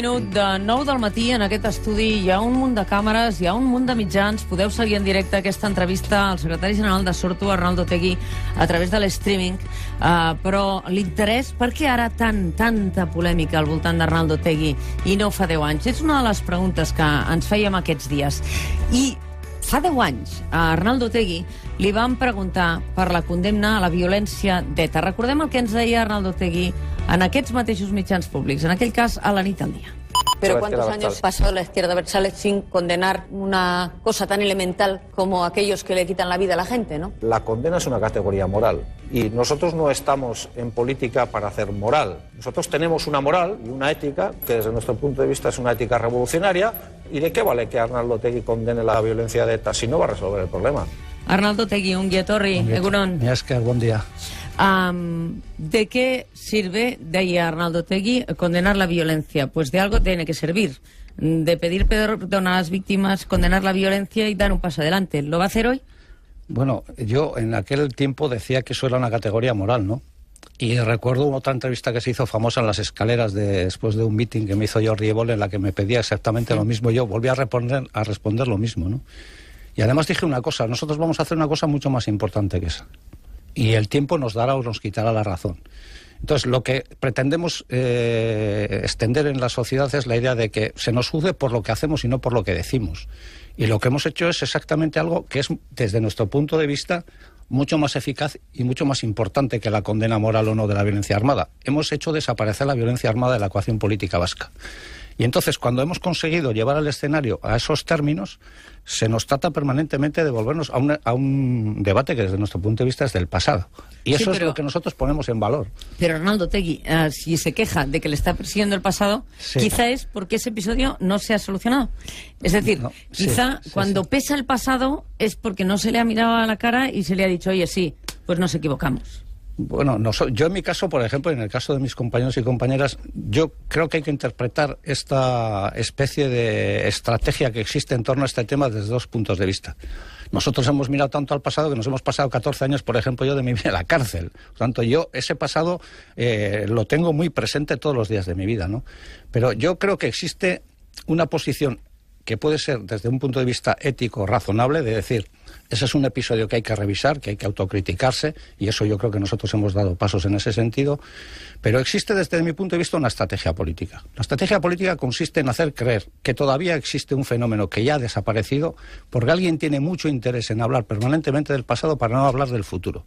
minut de 9 del matí en aquest estudi hi ha un munt de càmeres, hi ha un munt de mitjans. Podeu seguir en directe aquesta entrevista al secretari general de Sortu, Arnaldo Tegui, a través de l'streaming. Uh, eh, però l'interès, per què ara tant, tanta polèmica al voltant d'Arnaldo Tegui i no fa 10 anys? És una de les preguntes que ens fèiem aquests dies. I Fa 10 anys, a Arnaldo Tegui li van preguntar per la condemna a la violència d'ETA. Recordem el que ens deia Arnaldo Tegui en aquests mateixos mitjans públics, en aquell cas a la nit al dia. Pero ¿cuántos años pasó la izquierda versalles sin condenar una cosa tan elemental como aquellos que le quitan la vida a la gente, no? La condena es una categoría moral y nosotros no estamos en política para hacer moral. Nosotros tenemos una moral y una ética que desde nuestro punto de vista es una ética revolucionaria y de qué vale que Arnaldo Tegui condene la violencia de ETA si no va a resolver el problema. Arnaldo Tegui, un guía Torri, que buen día. ¿De qué sirve, de ahí a Arnaldo Tegui, condenar la violencia? Pues de algo tiene que servir. De pedir perdón a las víctimas, condenar la violencia y dar un paso adelante. ¿Lo va a hacer hoy? Bueno, yo en aquel tiempo decía que eso era una categoría moral, ¿no? Y recuerdo otra entrevista que se hizo famosa en las escaleras de, después de un meeting que me hizo Jordi riebol en la que me pedía exactamente lo mismo. Yo volví a responder, a responder lo mismo, ¿no? Y además dije una cosa, nosotros vamos a hacer una cosa mucho más importante que esa y el tiempo nos dará o nos quitará la razón. Entonces, lo que pretendemos eh, extender en la sociedad es la idea de que se nos jude por lo que hacemos y no por lo que decimos. Y lo que hemos hecho es exactamente algo que es, desde nuestro punto de vista, mucho más eficaz y mucho más importante que la condena moral o no de la violencia armada. Hemos hecho desaparecer la violencia armada de la ecuación política vasca. Y entonces, cuando hemos conseguido llevar al escenario a esos términos, se nos trata permanentemente de volvernos a un, debate que desde nuestro punto de vista es del pasado. Y eso es lo que nosotros ponemos en valor. Pero Arnaldo Tegui, ah, si se queja de que le está persiguiendo el pasado, quizá es porque ese episodio no se ha solucionado. Es decir, quizá cuando pesa el pasado es porque no se le ha mirado a la cara y se le ha dicho, oye, sí, pues nos equivocamos. Bueno, yo en mi caso, por ejemplo, en el caso de mis compañeros y compañeras, yo creo que hay que interpretar esta especie de estrategia que existe en torno a este tema desde dos puntos de vista. Nosotros hemos mirado tanto al pasado que nos hemos pasado 14 años, por ejemplo, yo de mi vida en la cárcel. Por tanto, yo ese pasado eh, lo tengo muy presente todos los días de mi vida, ¿no? Pero yo creo que existe una posición que puede ser desde un punto de vista ético razonable de decir, ese es un episodio que hay que revisar, que hay que autocriticarse, y eso yo creo que nosotros hemos dado pasos en ese sentido. Pero existe desde mi punto de vista una estrategia política. La estrategia política consiste en hacer creer que todavía existe un fenómeno que ya ha desaparecido, porque alguien tiene mucho interés en hablar permanentemente del pasado para no hablar del futuro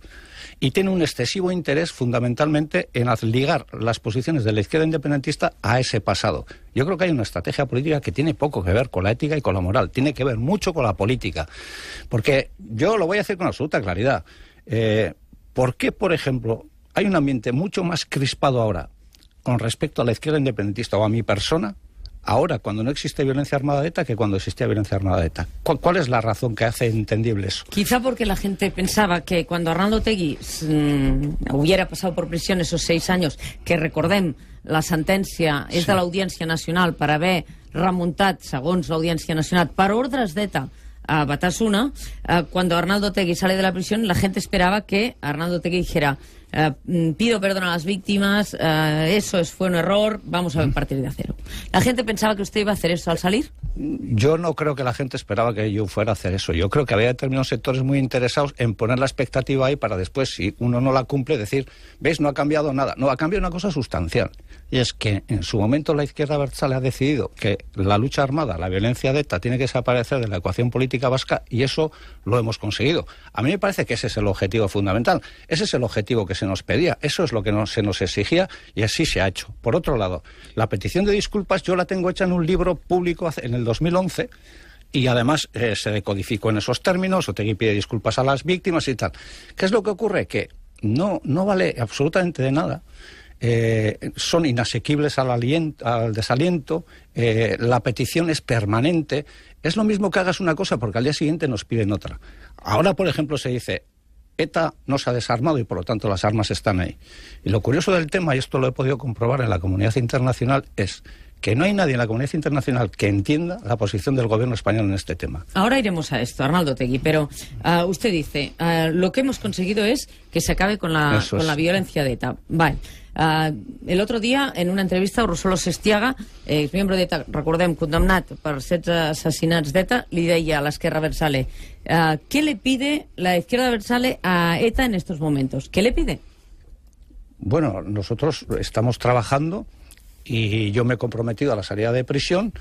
y tiene un excesivo interés fundamentalmente en ligar las posiciones de la izquierda independentista a ese pasado. Yo creo que hay una estrategia política que tiene poco que ver con la ética y con la moral, tiene que ver mucho con la política. Porque yo lo voy a hacer con absoluta claridad. Eh, ¿Por qué, por ejemplo, hay un ambiente mucho más crispado ahora con respecto a la izquierda independentista o a mi persona ahora, cuando no existe violencia armada de ETA, que cuando existía violencia armada de ETA. ¿Cuál, es la razón que hace entendible eso? Quizá porque la gente pensaba que cuando Arnaldo Tegui mmm, hubiera pasado por prisión esos seis años, que recordem, la sentència és sí. de l'Audiència Nacional per haver remuntat, segons l'Audiència Nacional, per ordres d'ETA, a Batasuna, eh, cuando Arnaldo Tegui sale de la prisión, la gente esperaba que Arnaldo Tegui dijera, Eh, mm, pido perdón a las víctimas, eh, eso es, fue un error, vamos a partir de cero. ¿La gente pensaba que usted iba a hacer eso al salir? Yo no creo que la gente esperaba que yo fuera a hacer eso. Yo creo que había determinados sectores muy interesados en poner la expectativa ahí para después, si uno no la cumple, decir, veis, no ha cambiado nada. No, ha cambiado una cosa sustancial. Y es que en su momento la izquierda le ha decidido que la lucha armada, la violencia de ETA, tiene que desaparecer de la ecuación política vasca y eso lo hemos conseguido. A mí me parece que ese es el objetivo fundamental. Ese es el objetivo que se nos pedía, eso es lo que no, se nos exigía y así se ha hecho. Por otro lado, la petición de disculpas yo la tengo hecha en un libro público en el 2011 y además eh, se decodificó en esos términos, o te pide disculpas a las víctimas y tal. ¿Qué es lo que ocurre? Que no, no vale absolutamente de nada. Eh, son inasequibles al, al desaliento, eh, la petición es permanente. Es lo mismo que hagas una cosa porque al día siguiente nos piden otra. Ahora, por ejemplo, se dice, ETA no se ha desarmado y por lo tanto las armas están ahí. Y lo curioso del tema, y esto lo he podido comprobar en la comunidad internacional, es que no hay nadie en la comunidad internacional que entienda la posición del gobierno español en este tema. Ahora iremos a esto, Arnaldo Tegui, pero ah, usted dice, ah, lo que hemos conseguido es que se acabe con la, la violencia de ETA. Vale. Uh, el otro día, en una entrevista, Rosolo Sestiaga, eh, exmiembro d'ETA, recordem, condemnat per 16 assassinats d'ETA, li deia a l'esquerra Versale uh, què le pide la izquierda Versale a ETA en estos momentos? ¿Qué le pide? Bueno, nosotros estamos trabajando y yo me he comprometido a la salida de prisión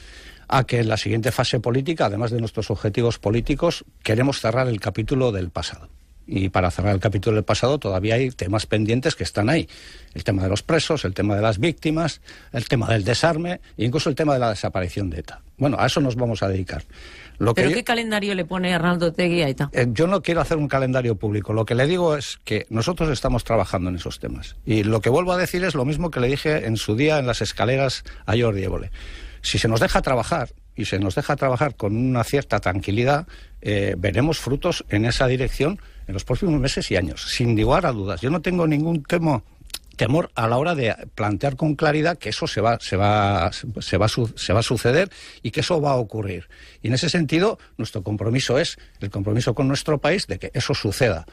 a que en la siguiente fase política, además de nuestros objetivos políticos, queremos cerrar el capítulo del pasado. Y para cerrar el capítulo del pasado, todavía hay temas pendientes que están ahí. El tema de los presos, el tema de las víctimas, el tema del desarme e incluso el tema de la desaparición de ETA. Bueno, a eso nos vamos a dedicar. ¿Pero qué calendario le pone Arnaldo Tegui a ETA? Eh, yo no quiero hacer un calendario público. Lo que le digo es que nosotros estamos trabajando en esos temas. Y lo que vuelvo a decir es lo mismo que le dije en su día en las escaleras a Jordi Évole. Si se nos deja trabajar, y se nos deja trabajar con una cierta tranquilidad, eh, veremos frutos en esa dirección en los próximos meses y años, sin lugar a dudas. Yo no tengo ningún temor a la hora de plantear con claridad que eso se va, se, va, se, va, a suceder y que eso va a ocurrir. Y en ese sentido, nuestro compromiso es el compromiso con nuestro país de que eso suceda.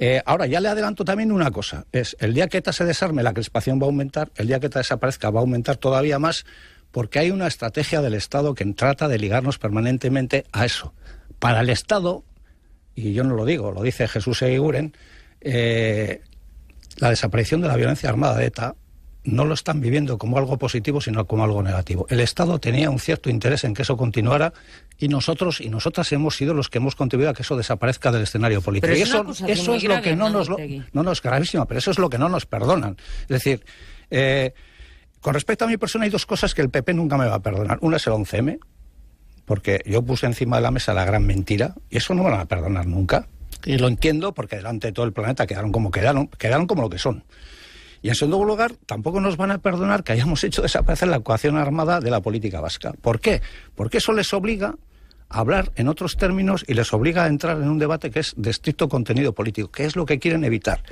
Eh, ahora, ya le adelanto también una cosa. Es el día que ETA se desarme, la crispación va a aumentar. El día que ETA desaparezca, va a aumentar todavía más porque hay una estrategia del Estado que trata de ligarnos permanentemente a eso. Para el Estado, y yo no lo digo, lo dice Jesús Eguiguren, eh, la desaparición de la violencia armada de ETA no lo están viviendo como algo positivo, sino como algo negativo. El Estado tenía un cierto interés en que eso continuara y nosotros y nosotras hemos sido los que hemos contribuido a que eso desaparezca del escenario político. y eso, es lo que no, nos... no, es gravísima, pero eso es lo que no nos perdonan. Es decir, eh, con respecto a mi persona hay dos cosas que el PP nunca me va a perdonar. Una es el 11M, porque yo puse encima de la mesa la gran mentira y eso no me van a perdonar nunca. Y lo entiendo porque delante de todo el planeta quedaron como quedaron, quedaron como lo que son. Y en segundo lugar, tampoco nos van a perdonar que hayamos hecho desaparecer la ecuación armada de la política vasca. ¿Por qué? Porque eso les obliga a hablar en otros términos y les obliga a entrar en un debate que es de estricto contenido político, que es lo que quieren evitar.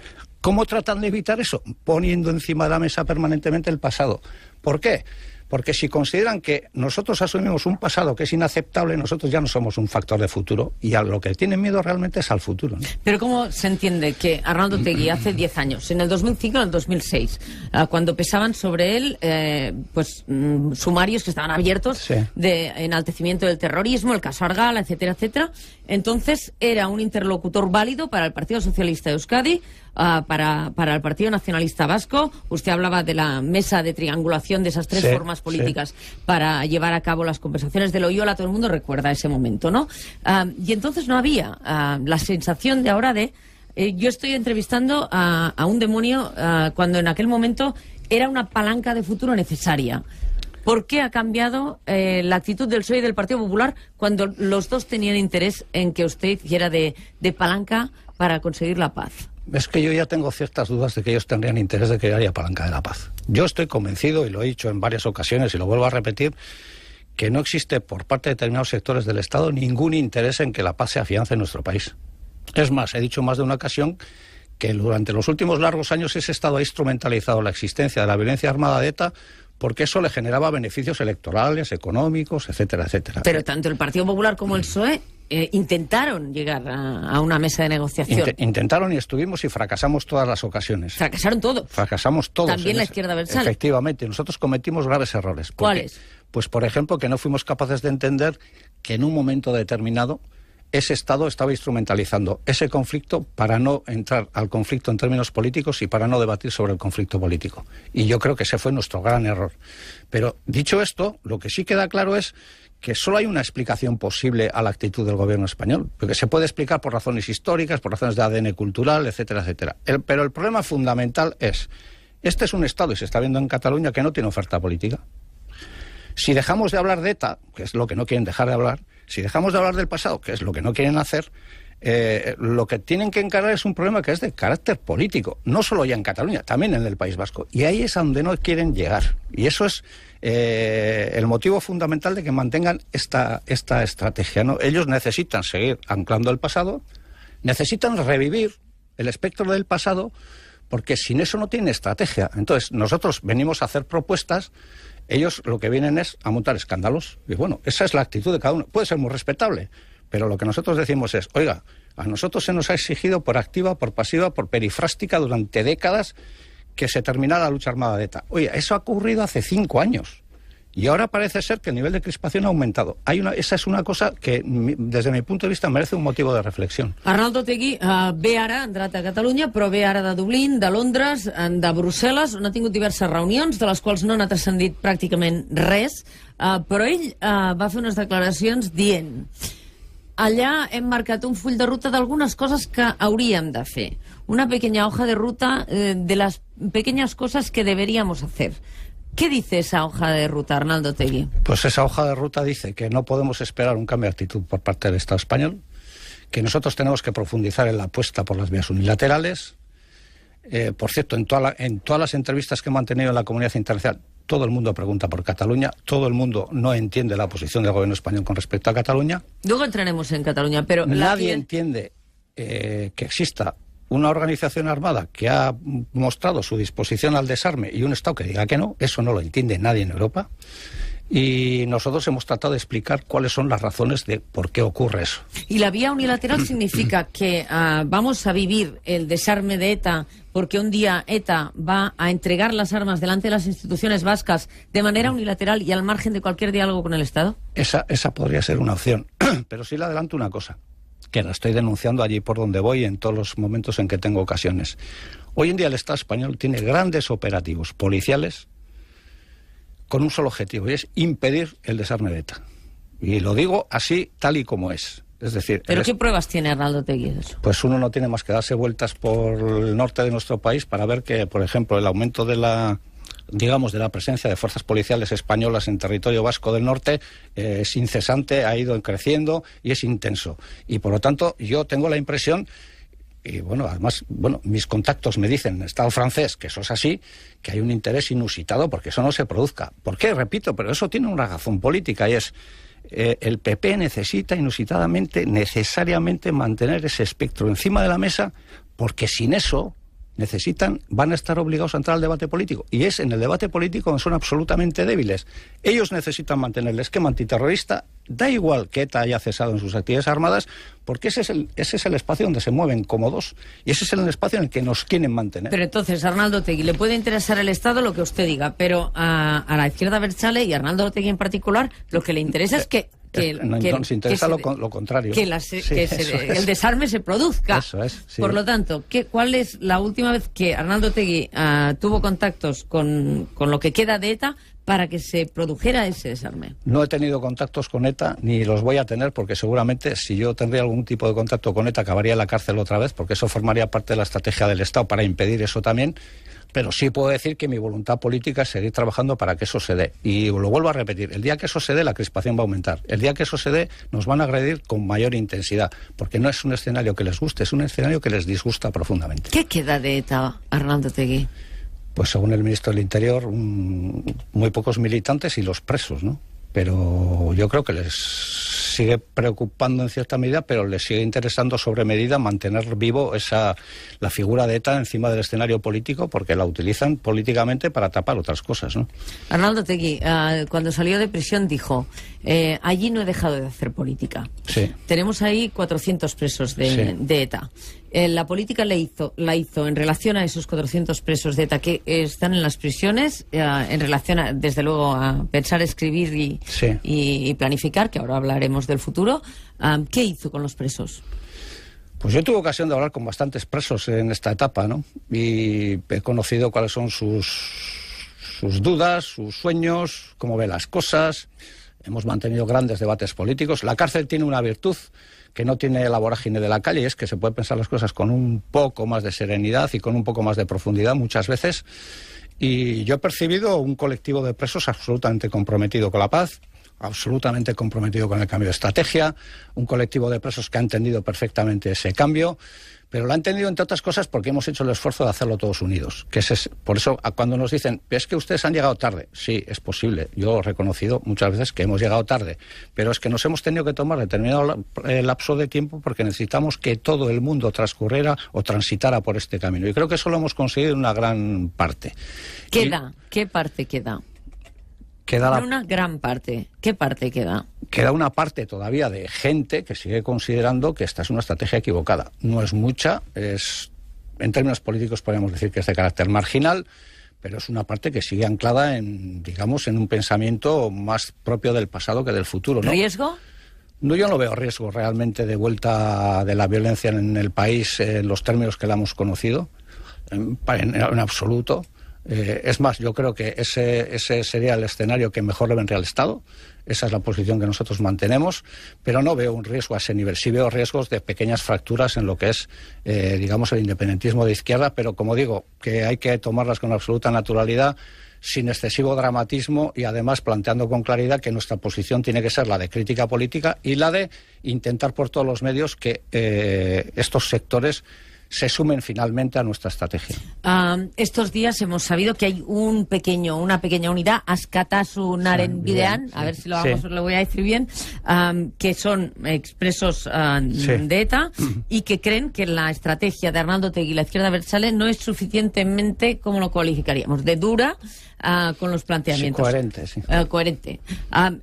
¿Cómo tratan de evitar eso? Poniendo encima de la mesa permanentemente el pasado. ¿Por qué? Porque si consideran que nosotros asumimos un pasado que es inaceptable, nosotros ya no somos un factor de futuro y a lo que tienen miedo realmente es al futuro. Pero ¿cómo se entiende que Arnaldo Tegui hace 10 años, en el 2005 en el 2006, ah, cuando pesaban sobre él eh, pues mm, sumarios que estaban abiertos de enaltecimiento del terrorismo, el caso Argala, etcétera, etcétera, entonces era un interlocutor válido para el Partido Socialista de Euskadi, ah, para, el Partido Nacionalista Vasco. Usted hablaba de la mesa de triangulación de esas tres formas políticas para llevar a cabo las conversaciones de Loyola. Todo el mundo recuerda ese momento, ¿no? Ah, y entonces no había ah, la sensación de ahora de eh, yo estoy entrevistando a, un demonio ah, cuando en aquel momento era una palanca de futuro necesaria. ¿Por qué ha cambiado eh, la actitud del PSOE y del Partido Popular cuando los dos tenían interés en que usted hiciera de palanca para conseguir la paz? es que yo ya tengo ciertas dudas de que ellos tendrían interés de crear haya palanca de la paz. Yo estoy convencido, y lo he dicho en varias ocasiones y lo vuelvo a repetir, que no existe por parte de determinados sectores del Estado ningún interés en que la paz se afiance en nuestro país. Es más, he dicho más de una ocasión que durante los últimos largos años ese Estado ha instrumentalizado la existencia de la violencia armada de ETA porque eso le generaba beneficios electorales, económicos, etcétera, etcétera. Pero tanto el Partido Popular como el mm. PSOE eh, intentaron llegar a, una mesa de negociación. intentaron y estuvimos y fracasamos todas las ocasiones. Fracasaron todos. Fracasamos todos. También la izquierda versal. Efectivamente, nosotros cometimos graves errores. ¿Cuáles? Pues, por ejemplo, que no fuimos capaces de entender que en un momento determinado ese Estado estaba instrumentalizando ese conflicto para no entrar al conflicto en términos políticos y para no debatir sobre el conflicto político. Y yo creo que ese fue nuestro gran error. Pero dicho esto, lo que sí queda claro es que solo hay una explicación posible a la actitud del gobierno español, porque se puede explicar por razones históricas, por razones de ADN cultural, etcétera, etcétera. pero el problema fundamental es, este es un Estado, y se está viendo en Cataluña, que no tiene oferta política. Si dejamos de hablar de ETA, que es lo que no quieren dejar de hablar, si dejamos de hablar del pasado, que es lo que no quieren hacer, eh, lo que tienen que encarar es un problema que es de carácter político, no solo ya en Cataluña, también en el País Vasco. Y ahí es a donde no quieren llegar. Y eso es eh, el motivo fundamental de que mantengan esta, esta estrategia. ¿no? Ellos necesitan seguir anclando el pasado, necesitan revivir el espectro del pasado, porque sin eso no tienen estrategia. Entonces, nosotros venimos a hacer propuestas ellos lo que vienen es a montar escándalos. Y bueno, esa es la actitud de cada uno. Puede ser muy respetable, Pero lo que nosotros decimos es, oiga, a nosotros se nos ha exigido por activa, por pasiva, por perifrástica durante décadas que se terminara la lucha armada de ETA. Oye, eso ha ocurrido hace cinco años. Y ahora parece ser que el nivel de crispación ha aumentado. Hay una, esa és una cosa que, des de mi punt de vista, merece un motiu de reflexió. Arnaldo Tegui uh, ve ara, ha entrat a Catalunya, però ve ara de Dublín, de Londres, eh, de Brussel·les, on ha tingut diverses reunions, de les quals no n'ha transcendit pràcticament res, eh, però ell uh, va fer unes declaracions dient Allà hem marcat un full de ruta d'algunes coses que hauríem de fer. Una pequeña hoja de ruta eh, de les pequeñas coses que deberíamos hacer. ¿Qué dice esa hoja de ruta, Arnaldo Tegui? Pues esa hoja de ruta dice que no podemos esperar un cambio de actitud por parte del Estado español, que nosotros tenemos que profundizar en la apuesta por las vías unilaterales. Eh, por cierto, en, toda la, en todas las entrevistas que he mantenido en la comunidad internacional, todo el mundo pregunta por Cataluña, todo el mundo no entiende la posición del gobierno español con respecto a Cataluña. Luego entraremos en Cataluña, pero... Nadie entiende eh, que exista una organización armada que ha mostrado su disposición al desarme y un Estado que diga que no, eso no lo entiende nadie en Europa. Y nosotros hemos tratado de explicar cuáles son las razones de por qué ocurre eso. ¿Y la vía unilateral significa que ah, vamos a vivir el desarme de ETA porque un día ETA va a entregar las armas delante de las instituciones vascas de manera unilateral y al margen de cualquier diálogo con el Estado? Esa, esa podría ser una opción. Pero sí le adelanto una cosa, que la estoy denunciando allí por donde voy en todos los momentos en que tengo ocasiones. Hoy en día el Estado español tiene grandes operativos policiales con un solo objetivo, y es impedir el desarme de ETA. Y lo digo así, tal y como es. Es decir, ¿Pero qué pruebas tiene Arnaldo Teguido Pues uno no tiene más que darse vueltas por el norte de nuestro país para ver que, por ejemplo, el aumento de la digamos, de la presencia de fuerzas policiales españolas en territorio vasco del norte eh, es incesante, ha ido creciendo y es intenso. Y por lo tanto, yo tengo la impresión y bueno, además, bueno, mis contactos me dicen en Estado francés que eso es así, que hay un interés inusitado porque eso no se produzca. ¿Por qué? Repito, pero eso tiene una razón política y es eh, el PP necesita inusitadamente, necesariamente mantener ese espectro encima de la mesa porque sin eso necesitan, van a estar obligados a entrar al debate político. Y es en el debate político donde son absolutamente débiles. Ellos necesitan mantener el esquema antiterrorista, da igual que ETA haya cesado en sus actividades armadas, porque ese es el, ese es el espacio donde se mueven cómodos y ese es el espacio en el que nos quieren mantener. Pero entonces, Arnaldo Tegui, le puede interesar al Estado lo que usted diga, pero a, la izquierda Berchale y a Arnaldo Tegui en particular, lo que le interesa es que que, nos interesa lo, contrario. Que, el desarme se produzca. Por lo tanto, ¿qué, ¿cuál es la última vez que Arnaldo Tegui ah, tuvo contactos con, con lo que queda de ETA para que se produjera ese desarme? No he tenido contactos con ETA ni los voy a tener porque seguramente si yo tendría algún tipo de contacto con ETA acabaría en la cárcel otra vez porque eso formaría parte de la estrategia del Estado para impedir eso también pero sí puedo decir que mi voluntad política es seguir trabajando para que eso se dé. Y lo vuelvo a repetir, el día que eso se dé, la crispación va a aumentar. El día que eso se dé, nos van a agredir con mayor intensidad, porque no es un escenario que les guste, es un escenario que les disgusta profundamente. ¿Qué queda de ETA, Hernando Tegui? Pues según el ministro del Interior, muy pocos militantes y los presos, ¿no? Pero yo creo que les sigue preocupando en cierta medida, pero le sigue interesando sobre medida mantener vivo esa la figura de ETA encima del escenario político, porque la utilizan políticamente para tapar otras cosas. ¿no? Arnaldo Tegui, eh, cuando salió de prisión dijo, eh, allí no he dejado de hacer política. Tenemos ahí 400 presos de ETA. Eh, la política le hizo, la hizo en relación a esos 400 presos de ETA que están en las prisiones, eh, en relación, a, desde luego, a pensar, escribir y, planificar, que ahora hablaremos del futuro. Ah, ¿Qué hizo con los presos? Pues yo tuve ocasión de hablar con bastantes presos en esta etapa, ¿no? Y he conocido cuáles son sus, sus dudas, sus sueños, cómo ve las cosas. Hemos mantenido grandes debates políticos. La cárcel tiene una virtud que no tiene la vorágine de la calle, es que se puede pensar las cosas con un poco más de serenidad y con un poco más de profundidad muchas veces. Y yo he percibido un colectivo de presos absolutamente comprometido con la paz, absolutamente comprometido con el cambio de estrategia, un colectivo de presos que ha entendido perfectamente ese cambio pero lo ha entendido, entre otras cosas porque hemos hecho el esfuerzo de hacerlo todos unidos. Que es, por eso cuando nos dicen, es que ustedes han llegado tarde, sí, es posible. Yo he reconocido muchas veces que hemos llegado tarde, pero es que nos hemos tenido que tomar determinado eh, lapso de tiempo porque necesitamos que todo el mundo transcurriera o transitara por este camino. Y creo que eso lo hemos conseguido en una gran parte. ¿Qué da? ¿Qué parte queda? Queda una gran parte. ¿Qué parte queda? Queda una parte todavía de gente que sigue considerando que esta es una estrategia equivocada. No es mucha, es en términos políticos podríamos decir que es de carácter marginal, pero es una parte que sigue anclada en, digamos, en un pensamiento más propio del pasado que del futuro. ¿Riesgo? No, yo no veo riesgo realmente de vuelta de la violencia en el país en los términos que la hemos conocido, en absoluto. Eh, es más, yo creo que ese, ese sería el escenario que mejor le vendría al Estado. Esa es la posición que nosotros mantenemos, pero no veo un riesgo a ese nivel. Sí veo riesgos de pequeñas fracturas en lo que es, eh, digamos, el independentismo de izquierda, pero como digo, que hay que tomarlas con absoluta naturalidad, sin excesivo dramatismo y además planteando con claridad que nuestra posición tiene que ser la de crítica política y la de intentar por todos los medios que eh, estos sectores se sumen finalmente a nuestra estrategia. estos días hemos sabido que hay un pequeño, una pequeña unidad, ...Ascatasu Narenvidean... a ver si lo, vamos, voy a decir bien, que son expresos de ETA y que creen que la estrategia de Arnaldo Tegui, la izquierda versale, no es suficientemente, como lo cualificaríamos, de dura ah, con los planteamientos. coherente, sí. Ah, coherente.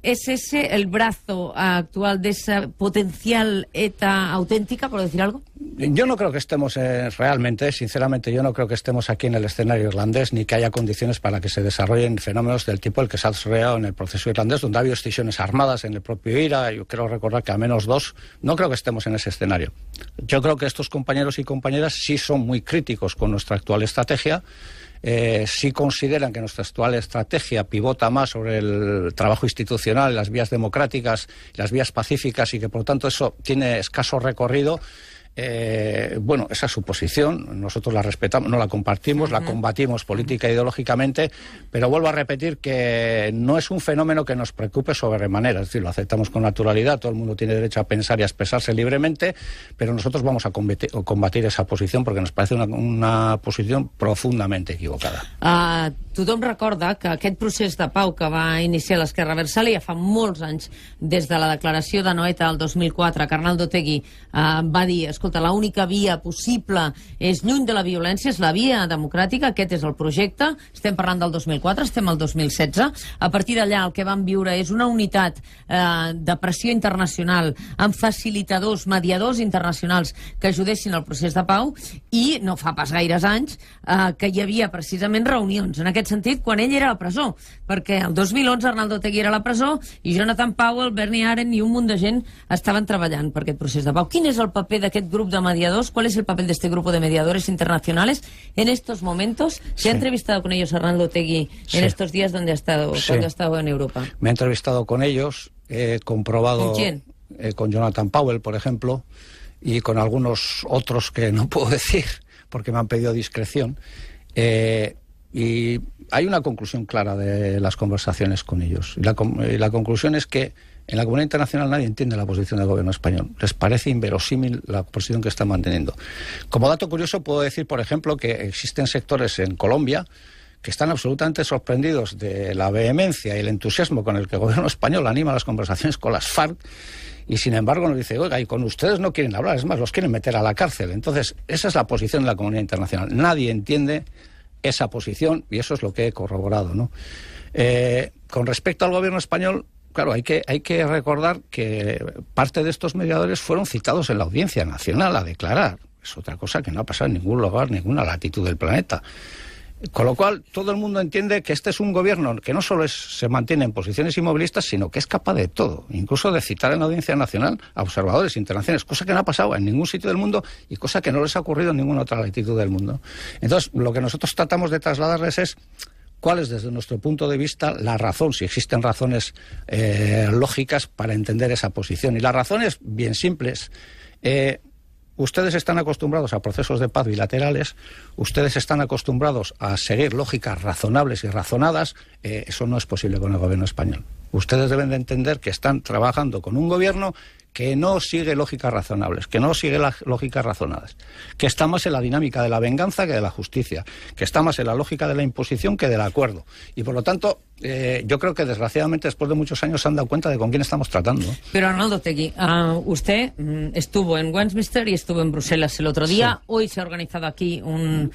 ¿Es ese el brazo ah, actual de esa potencial ETA auténtica, por decir algo? Yo no creo que estemos eh, realmente, sinceramente, yo no creo que estemos aquí en el escenario irlandés ni que haya condiciones para que se desarrollen fenómenos del tipo el que se ha desarrollado en el proceso irlandés, donde ha habido excisiones armadas en el propio IRA. Yo quiero recordar que al menos dos. No creo que estemos en ese escenario. Yo creo que estos compañeros y compañeras sí son muy críticos con nuestra actual estrategia. Eh, sí consideran que nuestra actual estrategia pivota más sobre el trabajo institucional, las vías democráticas, las vías pacíficas y que por tanto eso tiene escaso recorrido eh, bueno, esa suposición, nosotros la respetamos, no la compartimos, uh -huh. la combatimos política e ideológicamente, pero vuelvo a repetir que no es un fenómeno que nos preocupe sobremanera, es decir, lo aceptamos con naturalidad, todo el mundo tiene derecho a pensar y a expresarse libremente, pero nosotros vamos a combatir, combatir esa posición porque nos parece una, una posición profundamente equivocada. Uh, tothom recorda que aquest procés de pau que va iniciar l'esquerra Versal ja fa molts anys des de la declaració de Noeta el 2004, Carnaldo Tegui uh, va dir, escolta, escolta, l'única via possible és lluny de la violència, és la via democràtica, aquest és el projecte, estem parlant del 2004, estem al 2016, a partir d'allà el que vam viure és una unitat eh, de pressió internacional amb facilitadors, mediadors internacionals que ajudessin al procés de pau i no fa pas gaires anys eh, que hi havia precisament reunions en aquest sentit quan ell era a la presó, perquè el 2011 Arnaldo Tegui era a la presó i Jonathan Powell, Bernie Aren i un munt de gent estaven treballant per aquest procés de pau. Quin és el paper d'aquest grup Grupo de ¿Cuál es el papel de este grupo de mediadores internacionales en estos momentos? Se ha entrevistado con ellos Arnaldo Tegui en estos días donde ha estado, cuando ha estado en Europa. Me he entrevistado con ellos, he comprobado ¿Con, eh, con Jonathan Powell, por ejemplo, y con algunos otros que no puedo decir porque me han pedido discreción. Eh, y hay una conclusión clara de las conversaciones con ellos. y la conclusión es que en la comunidad internacional nadie entiende la posición del gobierno español. Les parece inverosímil la posición que está manteniendo. Como dato curioso, puedo decir, por ejemplo, que existen sectores en Colombia que están absolutamente sorprendidos de la vehemencia y el entusiasmo con el que el gobierno español anima las conversaciones con las FARC y sin embargo nos dice, oiga, y con ustedes no quieren hablar, es más, los quieren meter a la cárcel. Entonces, esa es la posición de la comunidad internacional. Nadie entiende esa posición y eso es lo que he corroborado. Eh, con respecto al gobierno español, claro, hay que, hay que recordar que parte de estos mediadores fueron citados en la Audiencia Nacional a declarar. Es otra cosa que no ha pasado en ningún lugar, ninguna latitud del planeta. Con lo cual, todo el mundo entiende que este es un gobierno que no solo se mantiene en posiciones inmovilistas, sino que es capaz de todo, incluso de citar en la Audiencia Nacional a observadores internacionales, cosa que no ha pasado en ningún sitio del mundo y cosa que no les ha ocurrido en ninguna otra latitud del mundo. Entonces, lo que nosotros tratamos de trasladarles es cuál es desde nuestro punto de vista la razón, si existen razones eh, lógicas para entender esa posición. Y las razones, bien simples, eh, ustedes están acostumbrados a procesos de paz bilaterales, ustedes están acostumbrados a seguir lógicas razonables y razonadas, eh, eso no es posible con el gobierno español. Ustedes deben de entender que están trabajando con un gobierno que no sigue lógicas razonables, que no sigue las lógicas razonadas, que está más en la dinámica de la venganza que de la justicia, que está más en la lógica de la imposición que del acuerdo. Y por lo tanto, eh, yo creo que desgraciadamente después de muchos años se han dado cuenta de con quién estamos tratando. Pero Arnaldo Tegui, ah, usted mm, estuvo en Westminster y estuvo en Bruselas el otro día. Hoy se ha organizado aquí un,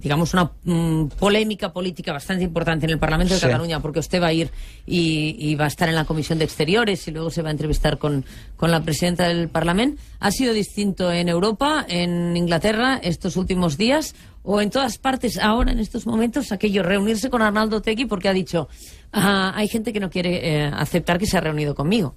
digamos, una mm, polémica política bastante importante en el Parlamento de Cataluña, porque usted va a ir y, va a estar en la Comisión de Exteriores y luego se va a entrevistar con, con la presidenta del Parlamento. ¿Ha sido distinto en Europa, en Inglaterra, estos últimos días? o en todas partes ahora en estos momentos aquello, reunirse con Arnaldo Tegui porque ha dicho, hay gente que no quiere eh, aceptar que se ha reunido conmigo.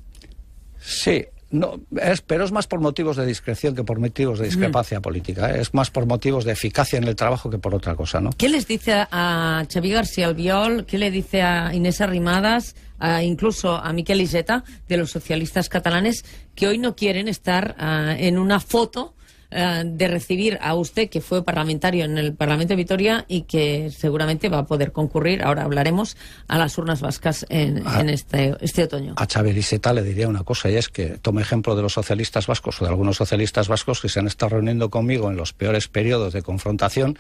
Sí, no, pero es más por motivos de discreción que por motivos de mm. discrepancia política. ¿eh? Es más por motivos de eficacia en el trabajo que por otra cosa, ¿no? ¿Qué les dice a Xavier García Albiol? ¿Qué le dice a Inés Arrimadas? incluso a Miquel Iseta, de los socialistas catalanes, que hoy no quieren estar ah, en una foto eh, de recibir a usted, que fue parlamentario en el Parlamento de Vitoria y que seguramente va a poder concurrir, ahora hablaremos, a las urnas vascas en, este, este, otoño. A Chabeliseta le diría una cosa, y es que tome ejemplo de los socialistas vascos o de algunos socialistas vascos que se han estado reuniendo conmigo en los peores periodos de confrontación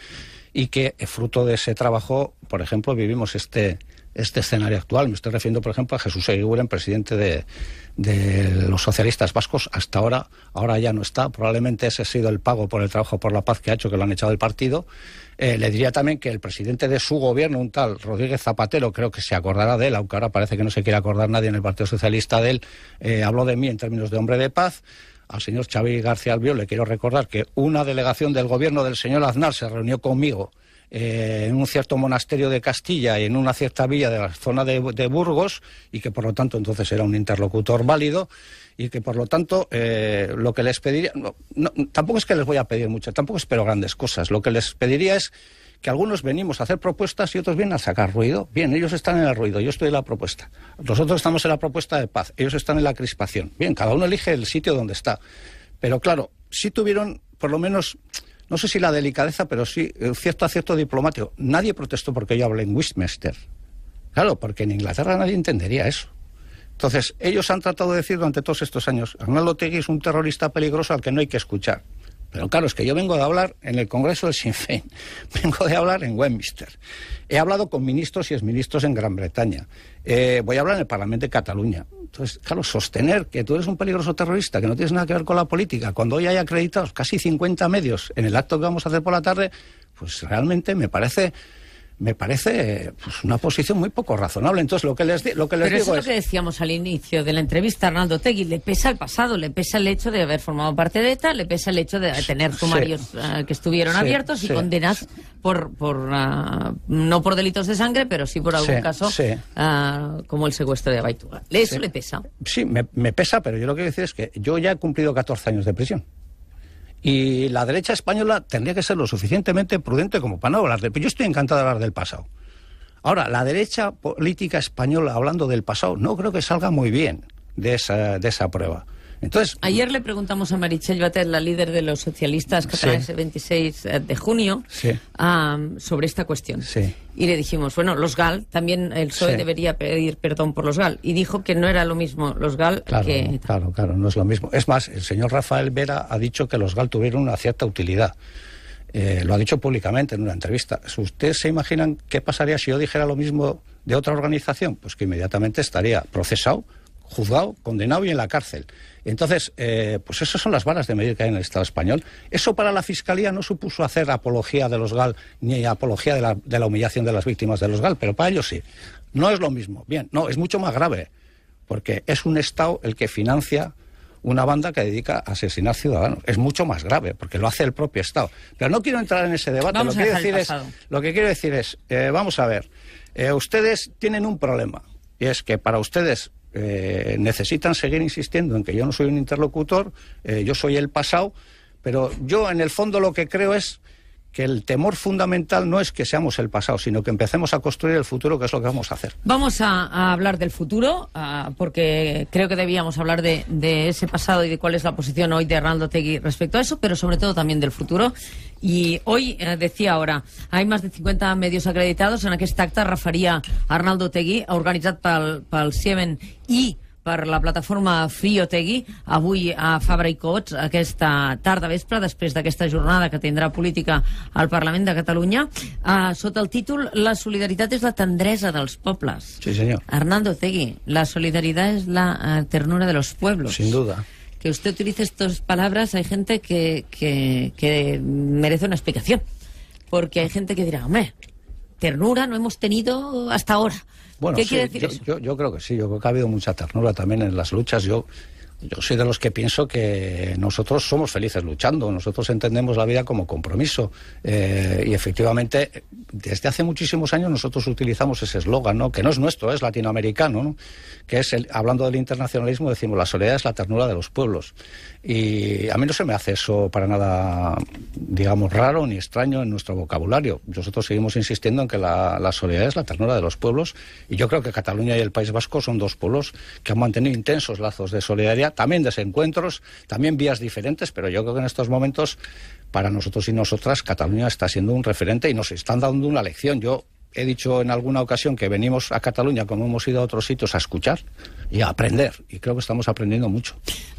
y que eh, fruto de ese trabajo, por ejemplo, vivimos este, este, escenario actual. Me estoy refiriendo, por ejemplo, a Jesús Eguiguren, presidente de, de los socialistas vascos hasta ahora, ahora ya no está. Probablemente ese ha sido el pago por el trabajo por la paz que ha hecho, que lo han echado del partido. Eh, le diría también que el presidente de su gobierno, un tal Rodríguez Zapatero, creo que se acordará de él, aunque ahora parece que no se quiere acordar nadie en el Partido Socialista de él, eh, habló de mí en términos de hombre de paz al señor Xavi García Albiol le quiero recordar que una delegación del gobierno del señor Aznar se reunió conmigo eh, en un cierto monasterio de Castilla y en una cierta villa de la zona de, Burgos y que por lo tanto entonces era un interlocutor válido y que por lo tanto eh, lo que les pediría, tampoco es que les voy a pedir mucho, tampoco espero grandes cosas, lo que les pediría es que algunos venimos a hacer propuestas y otros vienen a sacar ruido. Bien, ellos están en el ruido, yo estoy en la propuesta. Nosotros estamos en la propuesta de paz, ellos están en la crispación. Bien, cada uno elige el sitio donde está. Pero claro, si tuvieron por lo menos no sé si la delicadeza, pero sí eh, cierto acierto diplomático. Nadie protestó porque yo hablé en Westminster. Claro, porque en Inglaterra nadie entendería eso. Entonces, ellos han tratado de decir durante todos estos años, Arnaldo Tegui es un terrorista peligroso al que no hay que escuchar. Pero claro, es que yo vengo de hablar en el Congreso del Sinn vengo de hablar en Westminster. He hablado con ministros y exministros en Gran Bretaña. Eh, voy a hablar en el Parlamento de Cataluña. Entonces, claro, sostener que tú eres un peligroso terrorista, que no tienes nada que ver con la política, cuando hoy hay acreditados casi 50 medios en el acto que vamos a hacer por la tarde, pues realmente me parece me parece pues, una posición muy poco razonable. Entonces, lo que les, lo que digo es... lo que decíamos al inicio de la entrevista, Arnaldo Tegui, le pesa el pasado, le pesa el hecho de haber formado parte de ETA, le pesa el hecho de tener sumarios eh, que estuvieron abiertos y condenas por, por eh, no por delitos de sangre, pero sí por algún caso eh, como el secuestro de le ¿Eso le pesa? Sí, me, me pesa, pero yo lo que quiero decir es que yo ya he cumplido 14 años de prisión. Y la derecha española tendría que ser lo suficientemente prudente como para no hablar pero Yo estoy encantado de hablar del pasado. Ahora, la derecha política española hablando del pasado no creo que salga muy bien de esa, de esa prueba. Entonces, Ayer le preguntamos a Marichel Batet, la líder de los socialistas catalanes el 26 de junio, sobre esta cuestión. Y le dijimos, bueno, los GAL, también el PSOE debería pedir perdón por los GAL. Y dijo que no era lo mismo los GAL que... Claro, claro, no es lo mismo. Es más, el señor Rafael Vera ha dicho que los GAL tuvieron una cierta utilidad. Eh, lo ha dicho públicamente en una entrevista. ¿Ustedes se imaginan qué pasaría si yo dijera lo mismo de otra organización? Pues que inmediatamente estaría procesado juzgado, condenado y en la cárcel. Entonces, eh, pues esas son las varas de medir que hay en el Estado español. Eso para la Fiscalía no supuso hacer apología de los GAL ni apología de la, humillación de las víctimas de los GAL, pero para ellos sí. No es lo mismo. Bien, no, es mucho más grave, porque es un Estado el que financia una banda que dedica a asesinar ciudadanos. Es mucho más grave, porque lo hace el propio Estado. Pero no quiero entrar en ese debate. lo, que decir lo que quiero decir es, eh, vamos a ver, eh, ustedes tienen un problema, y es que para ustedes eh, necesitan seguir insistiendo en que yo no soy un interlocutor, eh, yo soy el pasado, pero yo en el fondo lo que creo es que el temor fundamental no es que seamos el pasado, sino que empecemos a construir el futuro, que es lo que vamos a hacer. Vamos a, hablar del futuro, porque creo que debíamos hablar de, ese pasado y de cuál es la posición hoy de Arnaldo Tegui respecto a eso, pero sobre todo también del futuro. Y hoy, eh, decía ahora, hay más de 50 medios acreditados en esta acta referia Arnaldo Tegui, organizar para el Siemen y... per la plataforma Friotegui, avui a Fabra i Cots, aquesta tarda vespre, després d'aquesta jornada que tindrà política al Parlament de Catalunya, eh, sota el títol La solidaritat és la tendresa dels pobles. Sí, senyor. Hernando Tegui, la solidaritat es la eh, ternura de los pueblos. Sin duda. Que usted utilice estas palabras, hay gente que, que, que merece una explicación. Porque hay gente que dirá, hombre, ternura no hemos tenido hasta ahora. Bueno, decir yo, creo que sí, yo creo que ha habido mucha ternura también en las luchas. Yo, yo soy de los que pienso que nosotros somos felices luchando, nosotros entendemos la vida como compromiso. Eh, y efectivamente, desde hace muchísimos años nosotros utilizamos ese eslogan, que no es nuestro, es latinoamericano, que es, el, hablando del internacionalismo, decimos la soledad es la ternura de los pueblos. Y a mí no se me hace eso para nada, digamos, raro ni extraño en nuestro vocabulario. Nosotros seguimos insistiendo en que la, solidaridad es la ternura de los pueblos y yo creo que Cataluña y el País Vasco son dos pueblos que han mantenido intensos lazos de solidaridad, también desencuentros, también vías diferentes, pero yo creo que en estos momentos para nosotros y nosotras Cataluña está siendo un referente y nos están dando una lección. Yo he dicho en alguna ocasión que venimos a Cataluña como hemos ido a otros sitios a escuchar i a aprender, i crec que estamos aprendiendo mucho.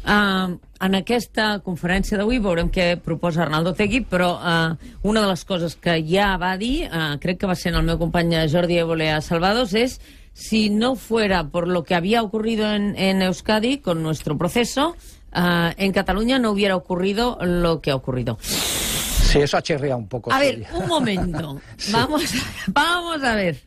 Uh, en aquesta conferència d'avui veurem què proposa Arnaldo Tegui, però uh, una de les coses que ja va dir, uh, crec que va ser en el meu company Jordi Évole a Salvados, és si no fuera por lo que había ocurrido en, en Euskadi con nuestro proceso, uh, en Cataluña no hubiera ocurrido lo que ha ocurrido. Sí, eso chirriado un poco. A ver, un momento. Vamos, vamos a ver.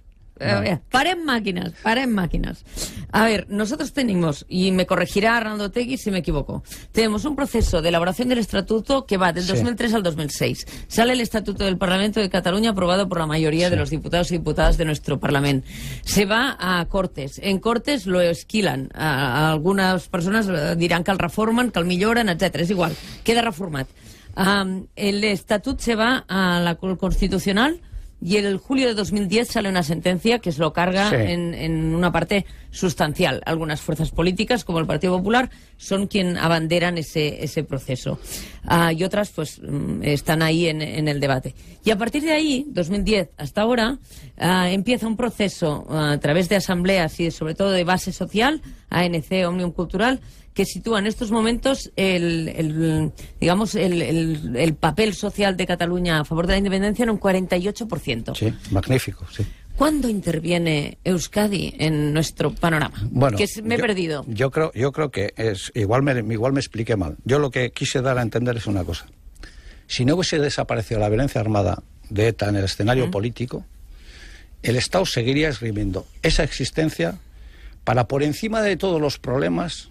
paren máquinas, paren máquinas. A ver, nosotros tenemos, y me corregirá Arnaldo Tegui si me equivoco, tenemos un proceso de elaboración del estatuto que va del 2003 al 2006. Sale el estatuto del Parlamento de Cataluña aprobado por la mayoría de los diputados y diputadas de nuestro Parlamento. Se va a Cortes. En Cortes lo esquilan. algunas personas dirán que al reforman, que al milloran, etc. Es igual, queda reformat el estatut se va a la constitucional y el julio de 2010 sale una sentencia que se lo carga en, una parte sustancial. Algunas fuerzas políticas, como el Partido Popular, son quien abanderan ese, proceso. Ah, y otras, pues, mm, están ahí en, el debate. Y a partir de ahí, 2010 hasta ahora, ah, empieza un proceso ah, a través de asambleas y sobre todo de base social, ANC, Omnium Cultural, que sitúa en estos momentos el, digamos el, papel social de Cataluña a favor de la independencia en un 48%. Sí, magnífico, sí. ¿Cuándo interviene Euskadi en nuestro panorama? Bueno, me he perdido. Yo creo, yo creo que es igual me, igual me expliqué mal. Yo lo que quise dar a entender es una cosa. Si no hubiese desaparecido la violencia armada de ETA en el escenario político, el Estado seguiría escribiendo esa existencia para por encima de todos los problemas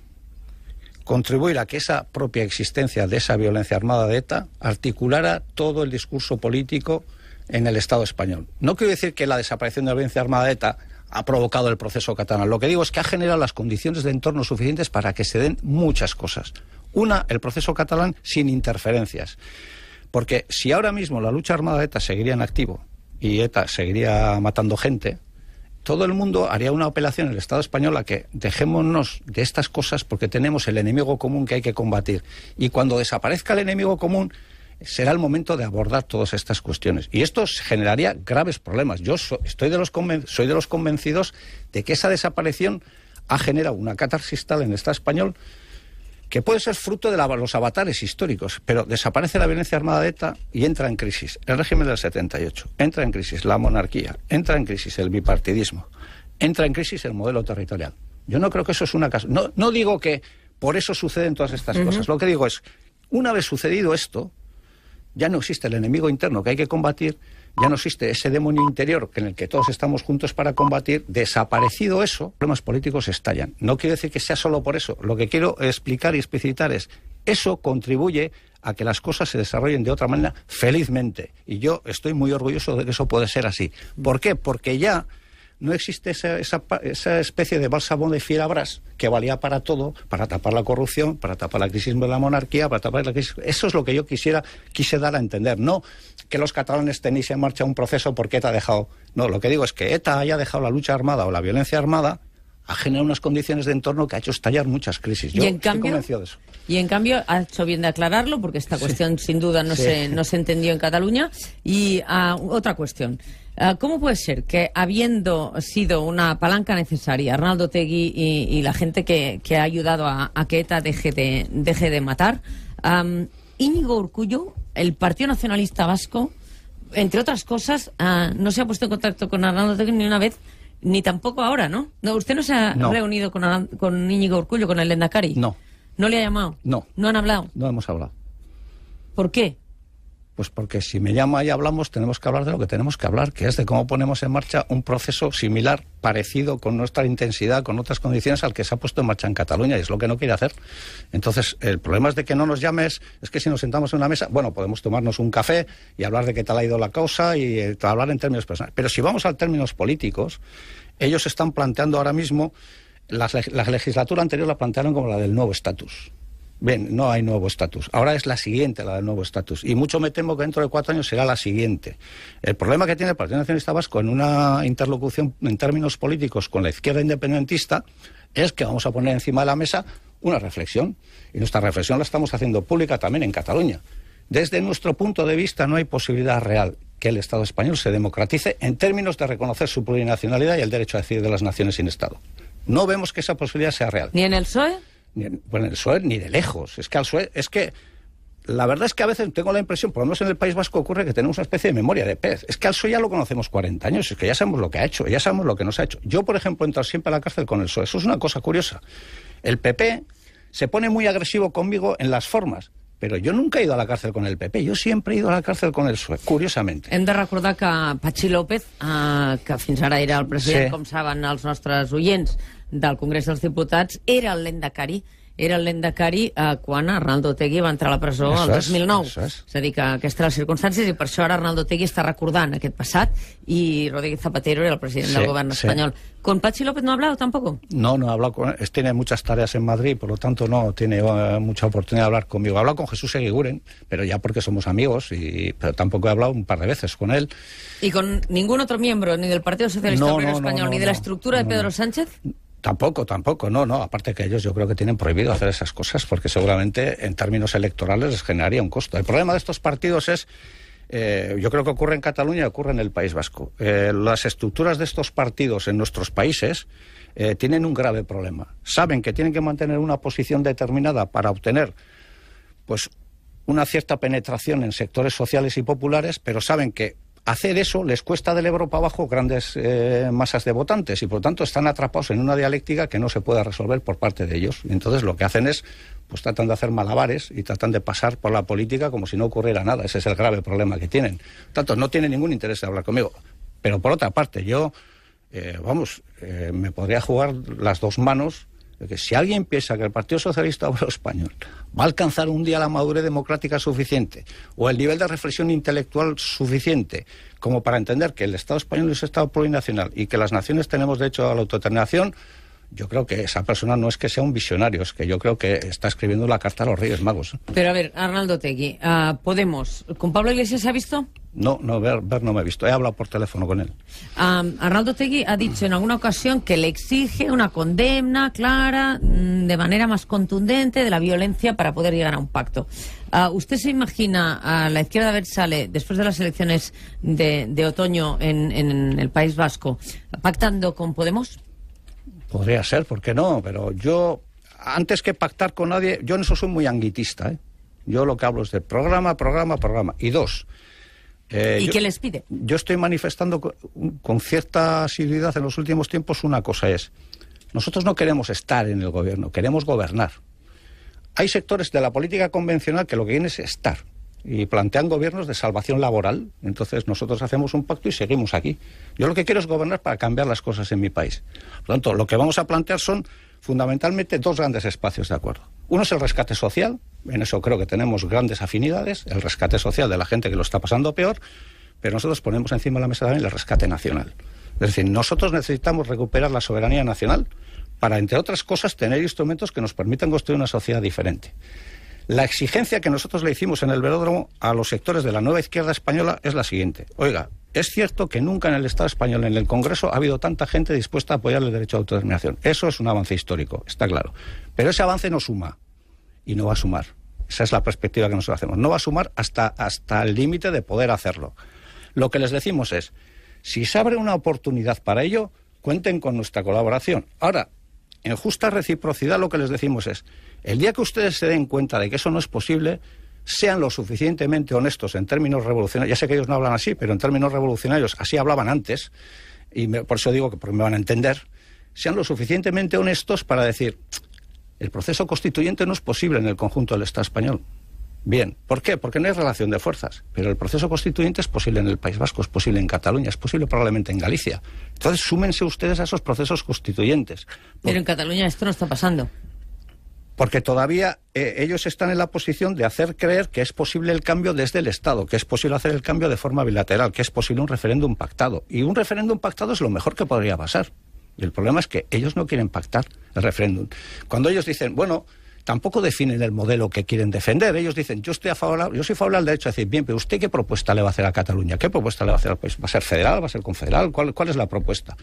contribuir a que esa propia existencia de esa violencia armada de ETA articulara todo el discurso político en el Estado español. No quiero decir que la desaparición de la violencia armada de ETA ha provocado el proceso catalán. Lo que digo es que ha generado las condiciones de entorno suficientes para que se den muchas cosas. Una, el proceso catalán sin interferencias. Porque si ahora mismo la lucha armada de ETA seguiría en activo y ETA seguiría matando gente, todo el mundo haría una apelación el Estado español a que dejémonos de estas cosas porque tenemos el enemigo común que hay que combatir. Y cuando desaparezca el enemigo común, será el momento de abordar todas estas cuestiones. Y esto generaría graves problemas. Yo estoy de los soy de los convencidos de que esa desaparición ha generado una catarsis tal en el Estado español que puede ser fruto de los avatares históricos, pero desaparece la violencia armada de ETA y entra en crisis el régimen del 78, entra en crisis la monarquía, entra en crisis el bipartidismo, entra en crisis el modelo territorial. Yo no creo que eso es una No, no digo que por eso suceden todas estas cosas. Lo que digo es, una vez sucedido esto, ya no existe el enemigo interno que hay que combatir ya no existe ese demonio interior en el que todos estamos juntos para combatir, desaparecido eso, problemas políticos estallan. No quiero decir que sea solo por eso, lo que quiero explicar y explicitar es, eso contribuye a que las cosas se desarrollen de otra manera, felizmente. Y yo estoy muy orgulloso de que eso puede ser así. ¿Por qué? Porque ya no existe esa, especie de balsamón de filabras que valía para todo, para tapar la corrupción, para tapar la crisis de la monarquía, para tapar la crisis. Eso es lo que yo quisiera, quise dar a entender. No que los catalanes tenéis en marcha un proceso porque ETA ha dejado. No, lo que digo es que ETA haya dejado la lucha armada o la violencia armada ha generado unas condiciones de entorno que ha hecho estallar muchas crisis. Yo ¿Y en estoy cambio, convencido de eso. Y en cambio, ha hecho bien de aclararlo, porque esta cuestión sin duda no, se, no se entendió en Cataluña. Y ah, otra cuestión. Ah, ¿Cómo puede ser que, habiendo sido una palanca necesaria, Arnaldo Tegui y, la gente que, ha ayudado a, que ETA deje de, de matar, um, Íñigo el Partido Nacionalista Vasco, entre otras cosas, ah, no se ha puesto en contacto con Arnaldo Tegui ni una vez, ni tampoco ahora, ¿no? no usted no se ha reunido con, Orcullo, con el Lendakari? No. ¿No le ha llamado? No. ¿No han hablado? No hemos hablado. ¿Por qué? Pues porque si me llama y hablamos, tenemos que hablar de lo que tenemos que hablar, que es de cómo ponemos en marcha un proceso similar, parecido, con nuestra intensidad, con otras condiciones, al que se ha puesto en marcha en Cataluña, y es lo que no quiere hacer. Entonces, el problema es de que no nos llames, es que si nos sentamos en una mesa, bueno, podemos tomarnos un café y hablar de qué tal ha ido la causa y eh, hablar en términos personales. Pero si vamos a términos políticos, ellos están planteando ahora mismo, la legislatura anterior la plantearon como la del nuevo estatus Bien, no hay nuevo estatus. Ahora es la siguiente la del nuevo estatus. Y mucho me temo que dentro de cuatro años será la siguiente. El problema que tiene el Partido Nacionalista Vasco en una interlocución en términos políticos con la izquierda independentista es que vamos a poner encima de la mesa una reflexión. Y nuestra reflexión la estamos haciendo pública también en Cataluña. Desde nuestro punto de vista no hay posibilidad real que el Estado español se democratice en términos de reconocer su plurinacionalidad y el derecho a decidir de las naciones sin Estado. No vemos que esa posibilidad sea real. ¿Ni en el PSOE? ni en, bueno, el PSOE ni de lejos. Es que al PSOE, es que la verdad es que a veces tengo la impresión, por lo menos en el País Vasco ocurre que tenemos una especie de memoria de pez. Es que al PSOE ya lo conocemos 40 años, es que ya sabemos lo que ha hecho, ya sabemos lo que nos ha hecho. Yo, por ejemplo, entro siempre a la cárcel con el PSOE. Eso es una cosa curiosa. El PP se pone muy agresivo conmigo en las formas, però jo nunca he ido a la cárcel con el PP, yo siempre he ido a la cárcel con el PSOE, curiosamente. Hem de recordar que Patxi López, eh, que fins ara era el president, sí. com saben els nostres oients, del Congrés dels Diputats, era el Lendakari, era el Lendakari eh, quan Arnaldo Tegui va entrar a la presó això el 2009. És, és. és a dir, que aquestes les circumstàncies, i per això ara Arnaldo Tegui està recordant aquest passat, i Rodríguez Zapatero era el president sí, del govern sí. espanyol. ¿Con Pachi López no ha hablado tampoco? No, no ha hablado con Tiene muchas tareas en Madrid, por lo tanto no tiene uh, mucha oportunidad de hablar conmigo. Ha hablado con Jesús Eguiguren, pero ya porque somos amigos, y, pero tampoco he hablado un par de veces con él. ¿Y con ningún otro miembro, ni del Partido Socialista no, Obrero no, Español, no, ni de la estructura de Pedro Sánchez? Tampoco, tampoco, no, no. Aparte que ellos yo creo que tienen prohibido hacer esas cosas porque seguramente en términos electorales les generaría un costo. El problema de estos partidos es, eh, yo creo que ocurre en Cataluña y ocurre en el País Vasco. Eh, las estructuras de estos partidos en nuestros países eh, tienen un grave problema. Saben que tienen que mantener una posición determinada para obtener, pues, una cierta penetración en sectores sociales y populares, pero saben que hacer eso les cuesta del Ebro para abajo grandes eh, masas de votantes y por lo tanto están atrapados en una dialéctica que no se puede resolver por parte de ellos. Entonces lo que hacen es pues tratan de hacer malabares y tratan de pasar por la política como si no ocurriera nada. Ese es el grave problema que tienen. Tanto no tienen ningún interés de hablar conmigo. Pero por otra parte, yo, eh, vamos, eh, me podría jugar las dos manos porque si alguien piensa que el Partido Socialista Obrero Español va a alcanzar un día la madurez democrática suficiente o el nivel de reflexión intelectual suficiente como para entender que el Estado español es un Estado plurinacional y que las naciones tenemos derecho a la autodeterminación, yo creo que esa persona no es que sea un visionario, es que yo creo que está escribiendo la carta a los Reyes Magos. Pero a ver, Arnaldo Tegui, ah, Podemos, ¿con Pablo Iglesias se ha visto? No, no, Ver, no me ha visto. He hablado por teléfono con él. Arnaldo Tegui ha dicho en alguna ocasión que le exige una condena clara, mm, de manera más contundente, de la violencia para poder llegar a un pacto. Ah, ¿Usted se imagina a la izquierda sale, después de las elecciones de, otoño en, el País Vasco, pactando con Podemos? Podría ser, ¿por qué no? Pero yo, antes que pactar con nadie, yo en eso soy muy anguitista. ¿eh? Yo lo que hablo es de programa, programa, programa. Y dos, eh, ¿Y qué les pide? Yo estoy manifestando con, con, cierta asiduidad en los últimos tiempos una cosa es, nosotros no queremos estar en el gobierno, queremos gobernar. Hay sectores de la política convencional que lo que quieren es estar y plantean gobiernos de salvación laboral, entonces nosotros hacemos un pacto y seguimos aquí. Yo lo que quiero es gobernar para cambiar las cosas en mi país. Por lo tanto, lo que vamos a plantear son fundamentalmente dos grandes espacios de acuerdo. Uno es el rescate social, en eso creo que tenemos grandes afinidades, el rescate social de la gente que lo está pasando peor, pero nosotros ponemos encima de la mesa también el rescate nacional. Es decir, nosotros necesitamos recuperar la soberanía nacional para, entre otras cosas, tener instrumentos que nos permitan construir una sociedad diferente. La exigencia que nosotros le hicimos en el velódromo a los sectores de la nueva izquierda española es la siguiente. Oiga, es cierto que nunca en el Estado español, en el Congreso, ha habido tanta gente dispuesta a apoyar el derecho a autodeterminación. Eso es un avance histórico, está claro. Pero ese avance no suma y no va a sumar. Esa es la perspectiva que nosotros hacemos. No va a sumar hasta, hasta el límite de poder hacerlo. Lo que les decimos es, si se abre una oportunidad para ello, cuenten con nuestra colaboración. Ahora, en justa reciprocidad lo que les decimos es, el día que ustedes se den cuenta de que eso no es posible, sean lo suficientemente honestos en términos revolucionarios, ya sé que ellos no hablan así, pero en términos revolucionarios así hablaban antes, y por eso digo que porque me van a entender, sean lo suficientemente honestos para decir, el proceso constituyente no es posible en el conjunto del Estado español. Bien, ¿por qué? Porque no hay relación de fuerzas. Pero el proceso constituyente es posible en el País Vasco, es posible en Cataluña, es posible probablemente en Galicia. Entonces, súmense ustedes a esos procesos constituyentes. Pero en Cataluña esto no está pasando. Porque todavía eh, ellos están en la posición de hacer creer que es posible el cambio desde el Estado, que es posible hacer el cambio de forma bilateral, que es posible un referéndum pactado. Y un referéndum pactado es lo mejor que podría pasar el problema es que ellos no quieren pactar el referéndum. Cuando ellos dicen, bueno, tampoco definen el modelo que quieren defender. Ellos dicen, yo estoy a favor, yo soy favorable al derecho a decir, bien, pero usted qué propuesta le va a hacer a Cataluña, qué propuesta le va a hacer al país, va a ser federal, va a ser confederal, cuál es la propuesta.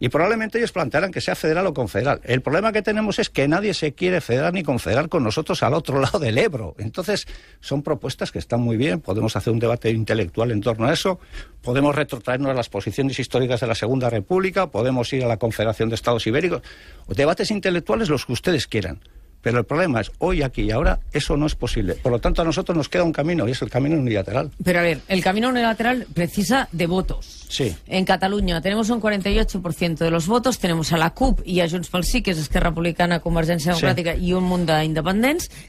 Y probablemente ellos plantearán que sea federal o confederal. El problema que tenemos es que nadie se quiere federar ni confederar con nosotros al otro lado del Ebro. Entonces, son propuestas que están muy bien, podemos hacer un debate intelectual en torno a eso, podemos retrotraernos a las posiciones históricas de la Segunda República, podemos ir a la Confederación de Estados Ibéricos, debates intelectuales los que ustedes quieran. Pero el problema es, hoy, aquí y ahora, eso no es posible. Por lo tanto, a nosotros nos queda un camino, y es el camino unilateral. Pero a ver, el camino unilateral precisa de votos. Sí. En Cataluña tenemos un 48% de los votos, tenemos a la CUP y a Junts pel Sí, que es Esquerra Republicana, Convergencia Democrática y un mundo de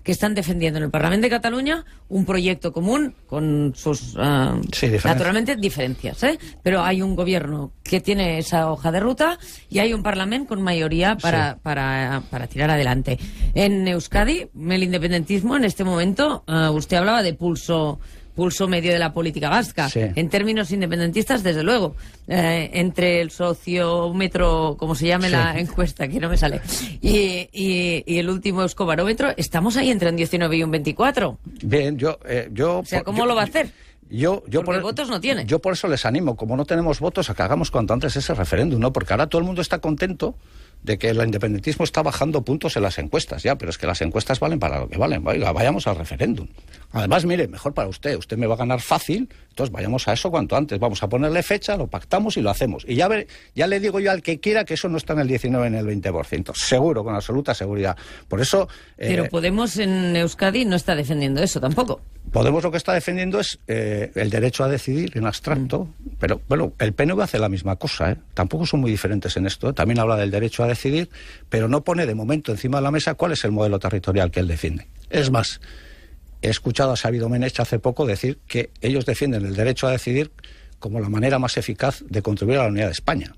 que están defendiendo en el Parlamento de Cataluña un proyecto común con sus, eh, sí, naturalmente, diferencias. ¿eh? Pero hay un gobierno que tiene esa hoja de ruta y hay un Parlamento con mayoría para, para tirar adelante. En Euskadi, el independentismo en este momento, eh, usted hablaba de pulso pulso medio de la política vasca. En términos independentistas, desde luego. Eh, entre el sociómetro, como se llame la encuesta, que no me sale, y, el último escobarómetro, estamos ahí entre un 19 y un 24. Bien, yo. Eh, yo o sea, ¿cómo lo va a hacer? Yo, yo Porque por, votos no tiene. Yo por eso les animo, como no tenemos votos, a que hagamos cuanto antes ese referéndum, ¿no? Porque ahora todo el mundo está contento de que el independentismo está bajando puntos en las encuestas, ya, pero es que las encuestas valen para lo que valen. vayamos al referéndum. Además, mire, mejor para usted, usted me va a ganar fácil, entonces vayamos a eso cuanto antes, vamos a ponerle fecha, lo pactamos y lo hacemos. Y ya, ya le digo yo al que quiera que eso no está en el 19, en el 20%, seguro, con absoluta seguridad. Por eso... Pero eh, Podemos en Euskadi no está defendiendo eso tampoco. Podemos lo que está defendiendo es eh, el derecho a decidir en abstracto, pero bueno, el PNV hace la misma cosa, ¿eh? tampoco son muy diferentes en esto, ¿eh? también habla del derecho a decidir, pero no pone de momento encima de la mesa cuál es el modelo territorial que él defiende. Es más, he escuchado a Sabido Menech hace poco decir que ellos defienden el derecho a decidir como la manera más eficaz de contribuir a la unidad de España.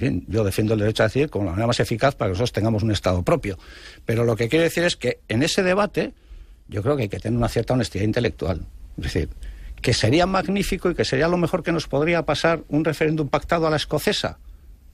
yo defiendo el derecho a decidir como la manera más eficaz para que nosotros tengamos un Estado propio. Pero lo que quiero decir es que en ese debate yo creo que hay que tener una cierta honestidad intelectual. Es decir, que sería magnífico y que sería lo mejor que nos podría pasar un referéndum pactado a la escocesa.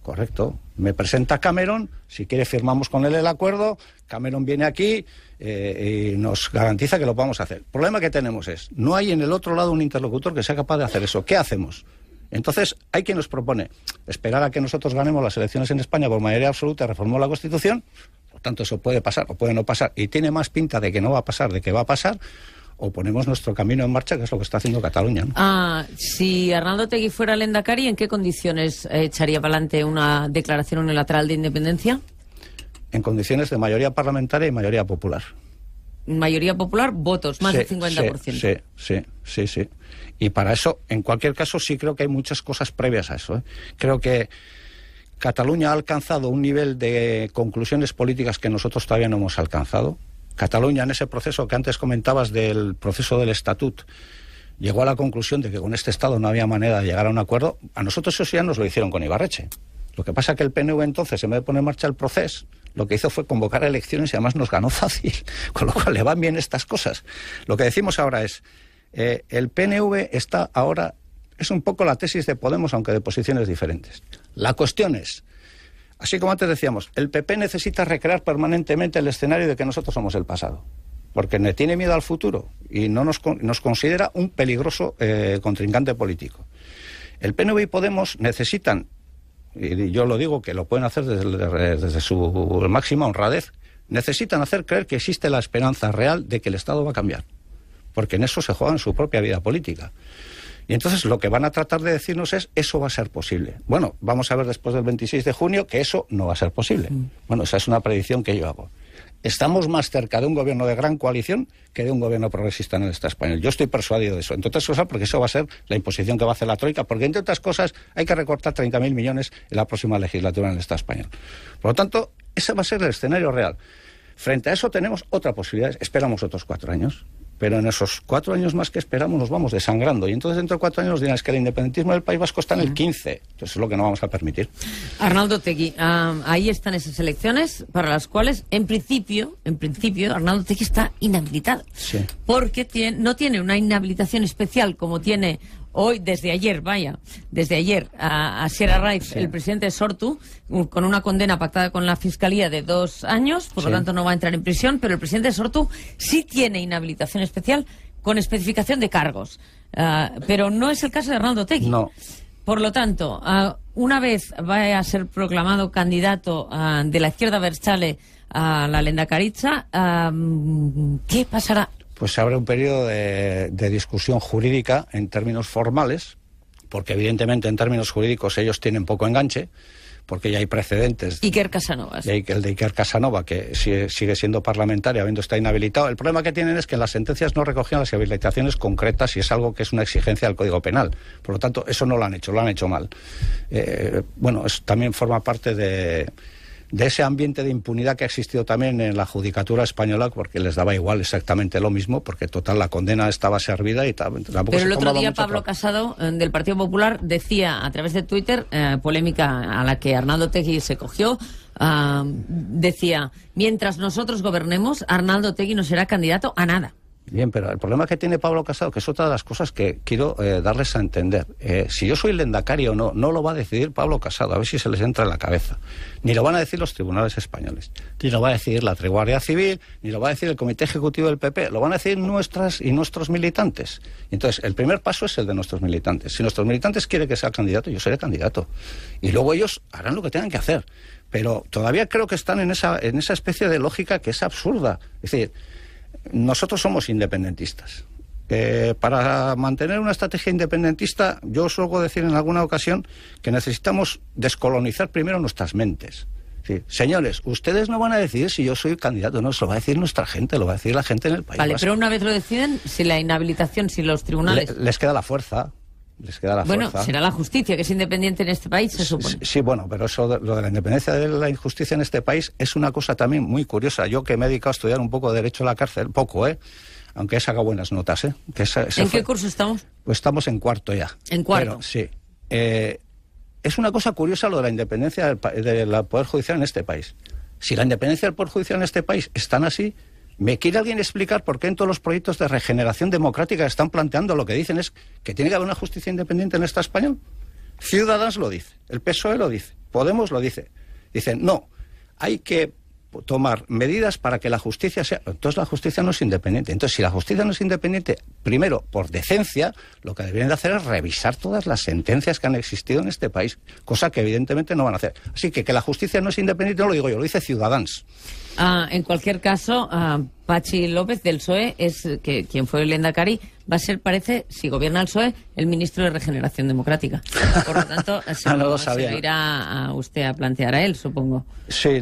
Correcto. Me presenta Cameron, si quiere firmamos con él el acuerdo, Cameron viene aquí eh, y nos garantiza que lo podamos hacer. El problema que tenemos es, no hay en el otro lado un interlocutor que sea capaz de hacer eso. ¿Qué hacemos? Entonces, hay quien nos propone esperar a que nosotros ganemos las elecciones en España por mayoría absoluta, reformó la Constitución, tanto eso puede pasar o puede no pasar, y tiene más pinta de que no va a pasar, de que va a pasar, o ponemos nuestro camino en marcha, que es lo que está haciendo Cataluña. Ah, si Arnaldo Tegui fuera Lendakari, ¿en qué condiciones echaría para adelante una declaración unilateral de independencia? En condiciones de mayoría parlamentaria y mayoría popular. Mayoría popular, votos, más del 50%. Sí, sí, sí, sí. Y para eso, en cualquier caso, sí creo que hay muchas cosas previas a eso. ¿eh? Creo que Cataluña ha alcanzado un nivel de conclusiones políticas que nosotros todavía no hemos alcanzado. Cataluña en ese proceso que antes comentabas del proceso del estatut llegó a la conclusión de que con este Estado no había manera de llegar a un acuerdo. A nosotros eso ya nos lo hicieron con Ibarreche. Lo que pasa es que el PNV entonces, en vez de poner en marcha el proceso, lo que hizo fue convocar elecciones y además nos ganó fácil, con lo cual le van bien estas cosas. Lo que decimos ahora es, eh, el PNV está ahora es un poco la tesis de Podemos, aunque de posiciones diferentes. La cuestión es, así como antes decíamos, el PP necesita recrear permanentemente el escenario de que nosotros somos el pasado, porque no tiene miedo al futuro y no nos, considera un peligroso eh, contrincante político. El PNV y Podemos necesitan, y yo lo digo que lo pueden hacer desde, su máxima honradez, necesitan hacer creer que existe la esperanza real de que el Estado va a cambiar, porque en eso se en su propia vida política. Y entonces lo que van a tratar de decirnos es, eso va a ser posible. Bueno, vamos a ver después del 26 de junio que eso no va a ser posible. Mm. Bueno, esa es una predicción que yo hago. Estamos más cerca de un gobierno de gran coalición que de un gobierno progresista en el Estado español. Yo estoy persuadido de eso. Entre otras cosas, porque eso va a ser la imposición que va a hacer la Troika, porque entre otras cosas hay que recortar 30.000 millones en la próxima legislatura en el Estado español. Por lo tanto, ese va a ser el escenario real. Frente a eso tenemos otra posibilidad, esperamos otros cuatro años pero en esos cuatro años más que esperamos nos vamos desangrando. Y entonces dentro de cuatro años nos dirán que el independentismo del País Vasco está en el 15. Eso es lo que no vamos a permitir. Arnaldo Tegui, ahí están esas elecciones para las cuales, en principio, en principio Arnaldo Tegui está inhabilitado. Sí. Porque tiene, no tiene una inhabilitación especial como tiene hoy, desde ayer, vaya, desde ayer, a, Sierra Raiz, el presidente Sortu, con una condena pactada con la Fiscalía de dos años, por lo tanto no va a entrar en prisión, pero el presidente Sortu sí tiene inhabilitación especial con especificación de cargos. Ah, pero no es el caso de Hernando Tegui. No. Por lo tanto, ah, una vez vaya a ser proclamado candidato ah, de la izquierda Berchale a la Lenda Caritza, mm, ¿qué pasará? pues se abre un periodo de, discusión jurídica en términos formales, porque evidentemente en términos jurídicos ellos tienen poco enganche, porque ya hay precedentes. Iker Casanova. el de Iker Casanova, que sigue siendo parlamentario, habiendo estado inhabilitado. El problema que tienen es que las sentencias no recogían las habilitaciones concretas y es algo que es una exigencia del Código Penal. Por lo tanto, eso no lo han hecho, lo han hecho mal. Eh, bueno, también forma parte de, de ese ambiente de impunidad que ha existido también en la judicatura española, porque les daba igual exactamente lo mismo, porque total la condena estaba servida y tampoco Pero el otro día Pablo Casado eh, del Partido Popular decía a través de Twitter, eh, polémica a la que Arnaldo Tegui se cogió, ah, decía, mientras nosotros gobernemos, Arnaldo Tegui no será candidato a nada. Bien, pero el problema que tiene Pablo Casado, que es otra de las cosas que quiero eh, darles a entender, eh, si yo soy lendacario o no, no lo va a decidir Pablo Casado, a ver si se les entra en la cabeza. Ni lo van a decir los tribunales españoles, ni lo va a decir la Triguardia Civil, ni lo va a decir el Comité Ejecutivo del PP, lo van a decir nuestras y nuestros militantes. Entonces, el primer paso es el de nuestros militantes. Si nuestros militantes quieren que sea candidato, yo seré candidato. Y luego ellos harán lo que tengan que hacer. Pero todavía creo que están en esa, en esa especie de lógica que es absurda. Es decir, nosotros somos independentistas. Eh, para mantener una estrategia independentista, yo suelo decir en alguna ocasión que necesitamos descolonizar primero nuestras mentes. Señores, ustedes no van a decidir si yo soy candidato, no, se lo va a decir nuestra gente, lo va a decir la gente en el país. Vale, pero una vez lo deciden, si la inhabilitación, si los tribunales. les queda la fuerza queda bueno, será la justicia que es independiente en este país, se supone. Sí, bueno, pero eso, lo de la independencia de la injusticia en este país es una cosa también muy curiosa. Yo que me he dedicado a estudiar un poco de derecho a la cárcel, poco, ¿eh? Aunque he buenas notas, ¿eh? ¿En qué curso estamos? Pues estamos en cuarto ya. ¿En cuarto? sí. Eh, es una cosa curiosa lo de la independencia del, Poder Judicial en este país. Si la independencia del Poder Judicial en este país están así, ¿Me quiere alguien explicar por qué en todos los proyectos de regeneración democrática están planteando lo que dicen es que tiene que haber una justicia independiente en esta España? español? Ciudadanos lo dice, el PSOE lo dice, Podemos lo dice. Dicen, no, hay que tomar medidas para que la justicia sea. Entonces la justicia no es independiente. Entonces, si la justicia no es independiente, primero, por decencia, lo que deberían de hacer es revisar todas las sentencias que han existido en este país, cosa que evidentemente no van a hacer. Así que que la justicia no es independiente, no lo digo yo, lo dice Ciudadanos. Ah, en cualquier caso, ah, Pachi López del PSOE es eh, que quien fue Lenda Cari va a ser, parece, si gobierna el PSOE, el ministro de Regeneración Democrática. Por lo tanto, eh, se, ah, lo irá a usted a plantear a él, supongo. Sí,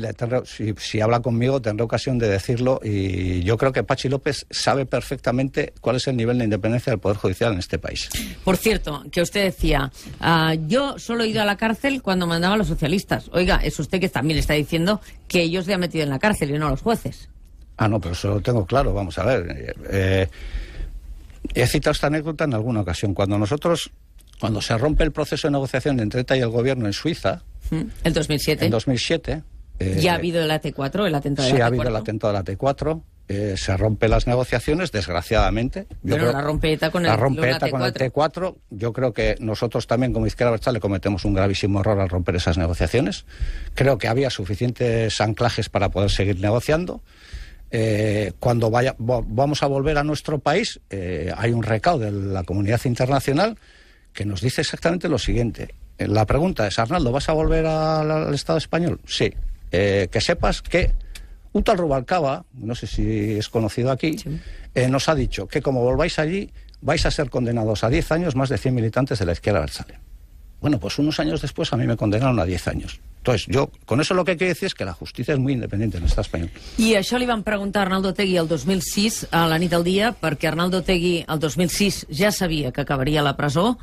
si, habla conmigo tendrá ocasión de decirlo y yo creo que Pachi López sabe perfectamente cuál es el nivel de independencia del Poder Judicial en este país. Por cierto, que usted decía, ah, yo solo he ido a la cárcel cuando mandaba a los socialistas. Oiga, es usted que también está diciendo que ellos le han metido en la cárcel y no a los jueces. Ah, no, pero eso lo tengo claro, vamos a ver. Eh, he citado esta anécdota en alguna ocasión. Cuando nosotros, cuando se rompe el proceso de negociación entre ETA y el gobierno en Suiza... Mm, ¿El 2007? En 2007... Eh, ya ha habido el AT4, el atentado de la T4. Sí, ha habido el atentado de la T4. se rompe las negociaciones, desgraciadamente. Yo Pero la rompe ETA con el, la rompe ETA Con el T4. Yo creo que nosotros también, como izquierda Bachal, le cometemos un gravísimo error al romper esas negociaciones. Creo que había suficientes anclajes para poder seguir negociando. Eh, cuando vaya, vamos a volver a nuestro país, eh, hay un recaudo de la comunidad internacional que nos dice exactamente lo siguiente. Eh, la pregunta es, Arnaldo, ¿vas a volver al, Estado español? Sí. que sepas que un tal Rubalcaba, no sé si es conocido aquí, nos ha dicho que como volváis allí vais a ser condenados a 10 años más de 100 militantes de la izquierda Berzale. Bueno, pues unos años después a mí me condenaron a 10 años. Entonces, yo con eso lo que quiero decir es que la justicia es muy independiente en l'estat espanyol. I això li van preguntar a Arnaldo Tegui el 2006, a la nit del dia, perquè Arnaldo Tegui el 2006 ja sabia que acabaria a la presó.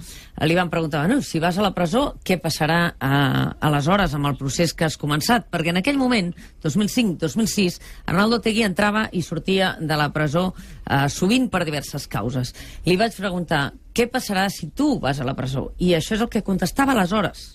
Li van preguntar, bueno, si vas a la presó, què passarà a, eh, aleshores amb el procés que has començat? Perquè en aquell moment, 2005-2006, Arnaldo Tegui entrava i sortia de la presó eh, sovint per diverses causes. Li vaig preguntar, què passarà si tu vas a la presó? I això és el que contestava aleshores.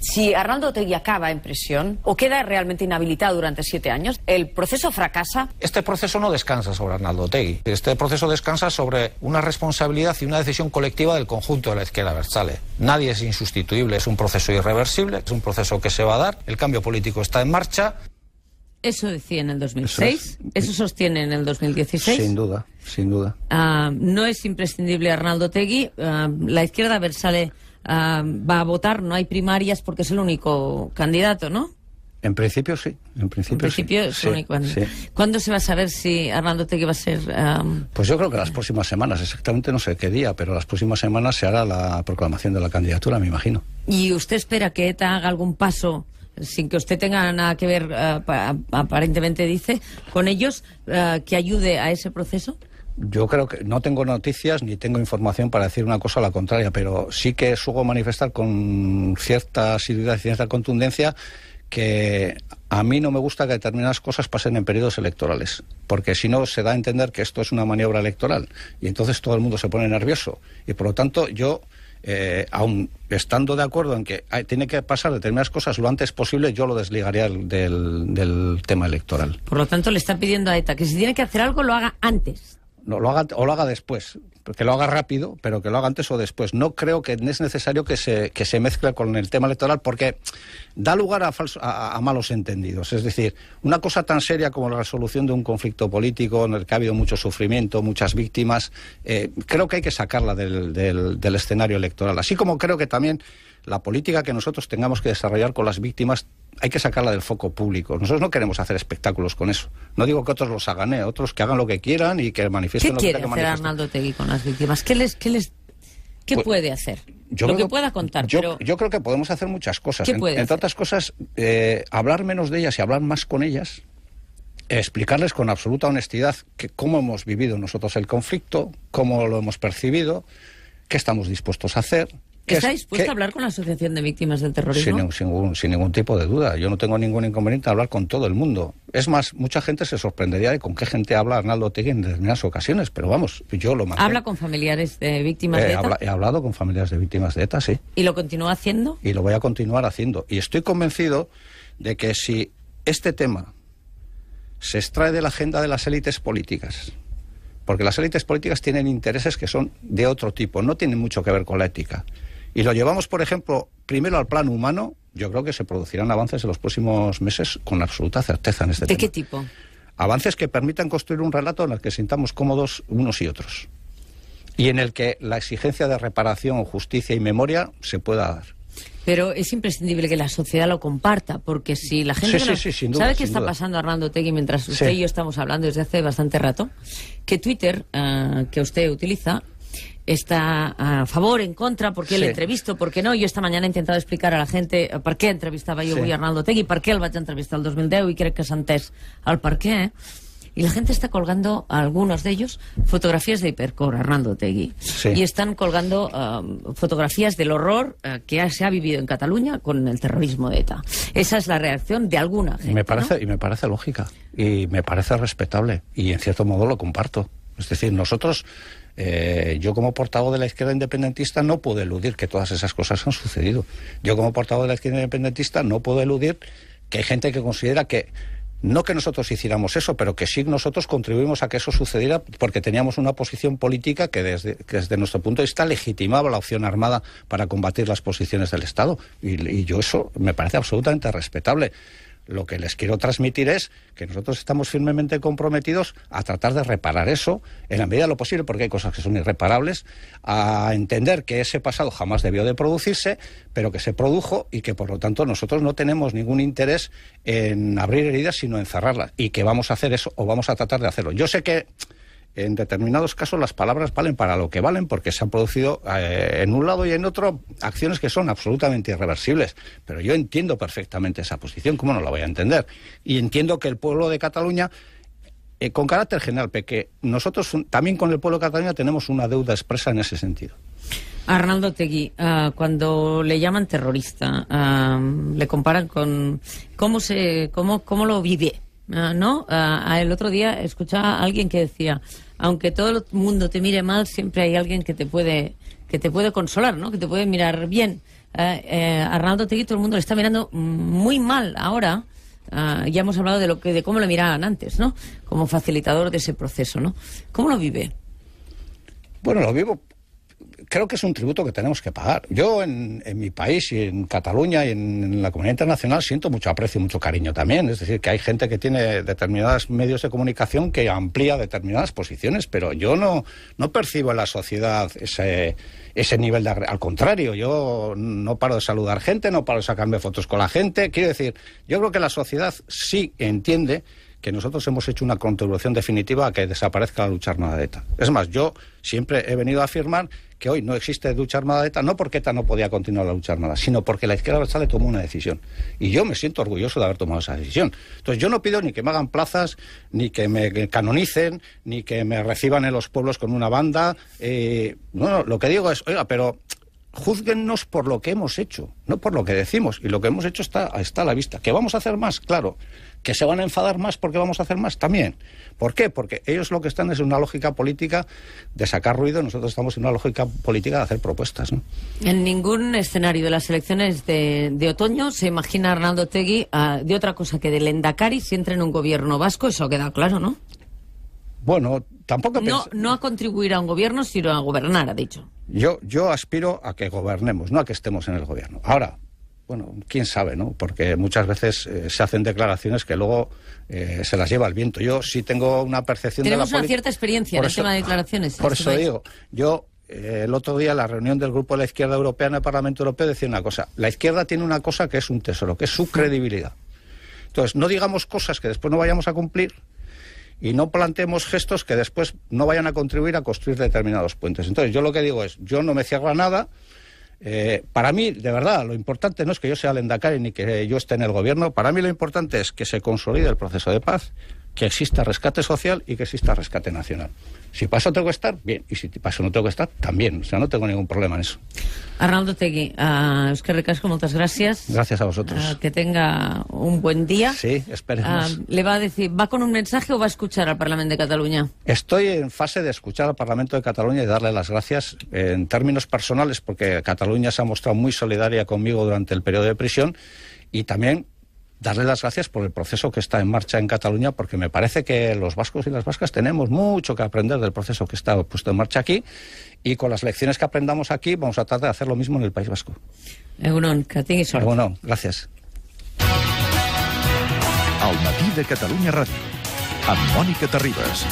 Si Arnaldo Tegui acaba en prisión o queda realmente inhabilitado durante siete años, ¿el proceso fracasa? Este proceso no descansa sobre Arnaldo Tegui. Este proceso descansa sobre una responsabilidad y una decisión colectiva del conjunto de la izquierda versale. Nadie es insustituible, es un proceso irreversible, es un proceso que se va a dar, el cambio político está en marcha. Eso decía en el 2006, eso, sostiene en el 2016. Sin duda, sin duda. Ah, no es imprescindible Arnaldo Tegui, ah, la izquierda versale... Ah, va a votar, no hay primarias porque es el único candidato, ¿no? En principio sí, en principio, es único. ¿Cuándo se va a saber si Armando Tegui va a ser...? Pues yo creo que las próximas semanas, exactamente no sé qué día, pero las próximas semanas se hará la proclamación de la candidatura, me imagino. ¿Y usted espera que ETA haga algún paso sin que usted tenga nada que ver, ah, aparentemente dice, con ellos, ah, que ayude a ese proceso? Yo creo que no tengo noticias ni tengo información para decir una cosa a la contraria, pero sí que suelo manifestar con cierta asiduidad y cierta contundencia que a mí no me gusta que determinadas cosas pasen en periodos electorales, porque si no se da a entender que esto es una maniobra electoral y entonces todo el mundo se pone nervioso. Y por lo tanto yo, eh, aun estando de acuerdo en que tiene que pasar determinadas cosas lo antes posible, yo lo desligaría del, tema electoral. Por lo tanto le está pidiendo a ETA que si tiene que hacer algo lo haga antes no, lo haga, o lo haga después, que lo haga rápido, pero que lo haga antes o después. No creo que es necesario que se, que se mezcle con el tema electoral porque da lugar a, a, malos entendidos. Es decir, una cosa tan seria como la resolución de un conflicto político en el que ha habido mucho sufrimiento, muchas víctimas, eh, creo que hay que sacarla del escenario electoral. Así como creo que también la política que nosotros tengamos que desarrollar con las víctimas hay que sacarla del foco público. Nosotros no queremos hacer espectáculos con eso. No digo que otros los hagan, ¿eh? otros que hagan lo que quieran y que manifiesten lo que quieran. quiere hacer Arnaldo Tegui con las víctimas? ¿Qué les, qué les pues, puede hacer? lo que pueda contar. Yo, creo que podemos hacer muchas cosas. entre otras cosas, eh, hablar menos de ellas y hablar más con ellas. Explicarles con absoluta honestidad que cómo hemos vivido nosotros el conflicto, cómo lo hemos percibido, qué estamos dispuestos a hacer, ¿Está dispuesto a hablar con la Asociación de Víctimas del Terrorismo? Sin, ningún, sin, ningún, tipo de duda. Yo no tengo ningún inconveniente en hablar con todo el mundo. Es más, mucha gente se sorprendería de con qué gente habla Arnaldo Tegui en determinadas ocasiones, pero vamos, yo lo mantengo. ¿Habla con familiares de víctimas eh, de ETA? he hablado con familiares de víctimas de ETA, sí. ¿Y lo continúa haciendo? Y lo voy a continuar haciendo. Y estoy convencido de que si este tema se extrae de la agenda de las élites políticas, porque las élites políticas tienen intereses que son de otro tipo, no tienen mucho que ver con la ética y lo llevamos, por ejemplo, primero al plano humano, yo creo que se producirán avances en los próximos meses con absoluta certeza en este tema. ¿De qué tipo? Avances que permitan construir un relato en el que sintamos cómodos unos y otros y en el que la exigencia de reparación, justicia y memoria se pueda dar. Pero es imprescindible que la sociedad lo comparta, porque si la gente... ¿Sabe qué está pasando, Armando Tegui, mientras usted y yo estamos hablando desde hace bastante rato? Que Twitter, eh, que usted utiliza, está a favor, en contra, porque qué sí. porque por no. Yo esta mañana he intentado explicar a la gente eh, por qué entrevistaba yo a Arnaldo Tegui, qué él va a entrevistar al 2010 y cree que es antes al por Y la gente está colgando, algunos de ellos, fotografías de Hipercor, Arnaldo Tegui. Y están colgando um, fotografías del horror eh, que se ha vivido en Cataluña con el terrorismo de ETA. Esa es la reacción de alguna gente. Y me parece lógica, y me parece respetable, y en cierto modo lo comparto. Es decir, nosotros eh, yo como portavoz de la izquierda independentista no puedo eludir que todas esas cosas han sucedido. Yo como portavoz de la izquierda independentista no puedo eludir que hay gente que considera que no que nosotros hiciéramos eso, pero que sí nosotros contribuimos a que eso sucediera porque teníamos una posición política que desde, nuestro punto de vista legitimaba la opción armada para combatir las posiciones del Estado. Y, y yo eso me parece absolutamente respetable. Lo que les quiero transmitir es que nosotros estamos firmemente comprometidos a tratar de reparar eso en la medida de lo posible, porque hay cosas que son irreparables, a entender que ese pasado jamás debió de producirse, pero que se produjo y que por lo tanto nosotros no tenemos ningún interés en abrir heridas, sino en cerrarlas, y que vamos a hacer eso o vamos a tratar de hacerlo. Yo sé que en determinados casos las palabras valen para lo que valen porque se han producido eh, en un lado y en otro acciones que son absolutamente irreversibles. Pero yo entiendo perfectamente esa posición, ¿cómo no la voy a entender? Y entiendo que el pueblo de Cataluña, eh, con carácter general, porque nosotros también con el pueblo de Cataluña tenemos una deuda expresa en ese sentido. Arnaldo Tegui, ah, cuando le llaman terrorista, ah, le comparan con... ¿Cómo, se, cómo, cómo lo vive? Ah, ¿No? Ah, ah, el otro día escuchaba a alguien que decía, aunque todo el mundo te mire mal, siempre hay alguien que te puede, que te puede consolar, ¿no? Que te puede mirar bien. Eh, Arnaldo Tegui, todo el mundo le está mirando muy mal ahora. ya hemos hablado de lo que, de cómo lo miraban antes, ¿no? Como facilitador de ese proceso, ¿no? ¿Cómo lo vive? Bueno, lo vivo creo que es un tributo que tenemos que pagar. Yo en, mi país y en Cataluña y en, la comunidad internacional siento mucho aprecio y mucho cariño también. Es decir, que hay gente que tiene determinados medios de comunicación que amplía determinadas posiciones, pero yo no, no percibo en la sociedad ese, ese nivel de... Al contrario, yo no paro de saludar gente, no paro de sacarme fotos con la gente. Quiero decir, yo creo que la sociedad sí entiende que nosotros hemos hecho una contribución definitiva a que desaparezca la lucha armada de ETA. Es más, yo siempre he venido a afirmar que hoy no existe lucha armada de ETA, no porque ETA no podía continuar la lucha armada, sino porque la izquierda le tomó una decisión. Y yo me siento orgulloso de haber tomado esa decisión. Entonces yo no pido ni que me hagan plazas, ni que me canonicen, ni que me reciban en los pueblos con una banda. Eh, no, no, lo que digo es, oiga, pero juzguennos por lo que hemos hecho, no por lo que decimos. Y lo que hemos hecho está, está a la vista. ¿Qué vamos a hacer más? Claro. ¿Que se van a enfadar más porque vamos a hacer más? También. ¿Por qué? Porque ellos lo que están es en una lógica política de sacar ruido, nosotros estamos en una lógica política de hacer propuestas. ¿no? En ningún escenario de las elecciones de, otoño se imagina Arnaldo Tegui ah, de otra cosa que del Endacari si entra en un gobierno vasco, eso queda claro, ¿no? Bueno, tampoco... No, no a contribuir a un gobierno, sino a gobernar, ha dicho. Yo, yo aspiro a que gobernemos, no a que estemos en el gobierno. Ahora, bueno, quién sabe, ¿no? Porque muchas veces eh, se hacen declaraciones que luego eh, se las lleva el viento. Yo sí tengo una percepción Tenemos de la una cierta experiencia en el tema de declaraciones. Por eso digo, yo eh, el otro día en la reunión del grupo de la izquierda europea en el Parlamento Europeo decía una cosa. La izquierda tiene una cosa que es un tesoro, que es su credibilidad. Entonces, no digamos cosas que después no vayamos a cumplir y no planteemos gestos que después no vayan a contribuir a construir determinados puentes. Entonces, yo lo que digo es, yo no me cierro a nada, eh, para mí, de verdad, lo importante no es que yo sea el Endacari ni que yo esté en el gobierno. Para mí lo importante es que se consolide el proceso de paz, que exista rescate social y que exista rescate nacional. Si paso tengo que estar, bien. Y si paso no tengo que estar, también. O sea, no tengo ningún problema en eso. Arnaldo Tegui, uh, es que Recasco, muchas gracias. Gracias a vosotros. Uh, eh, que tenga un buen día. Sí, esperemos. Uh, ¿Le va a decir, va con un mensaje o va a escuchar al Parlamento de Cataluña? Estoy en fase de escuchar al Parlamento de Cataluña y darle las gracias en términos personales, porque Cataluña se ha mostrado muy solidaria conmigo durante el periodo de prisión y también darle las gracias por el proceso que está en marcha en Cataluña, porque me parece que los vascos y las vascas tenemos mucho que aprender del proceso que está puesto en marcha aquí y con las lecciones que aprendamos aquí vamos a tratar de hacer lo mismo en el País Vasco. Egunon, que tingui sort. Egunon, gràcies. El matí de Catalunya Ràdio, amb Mònica Terribas.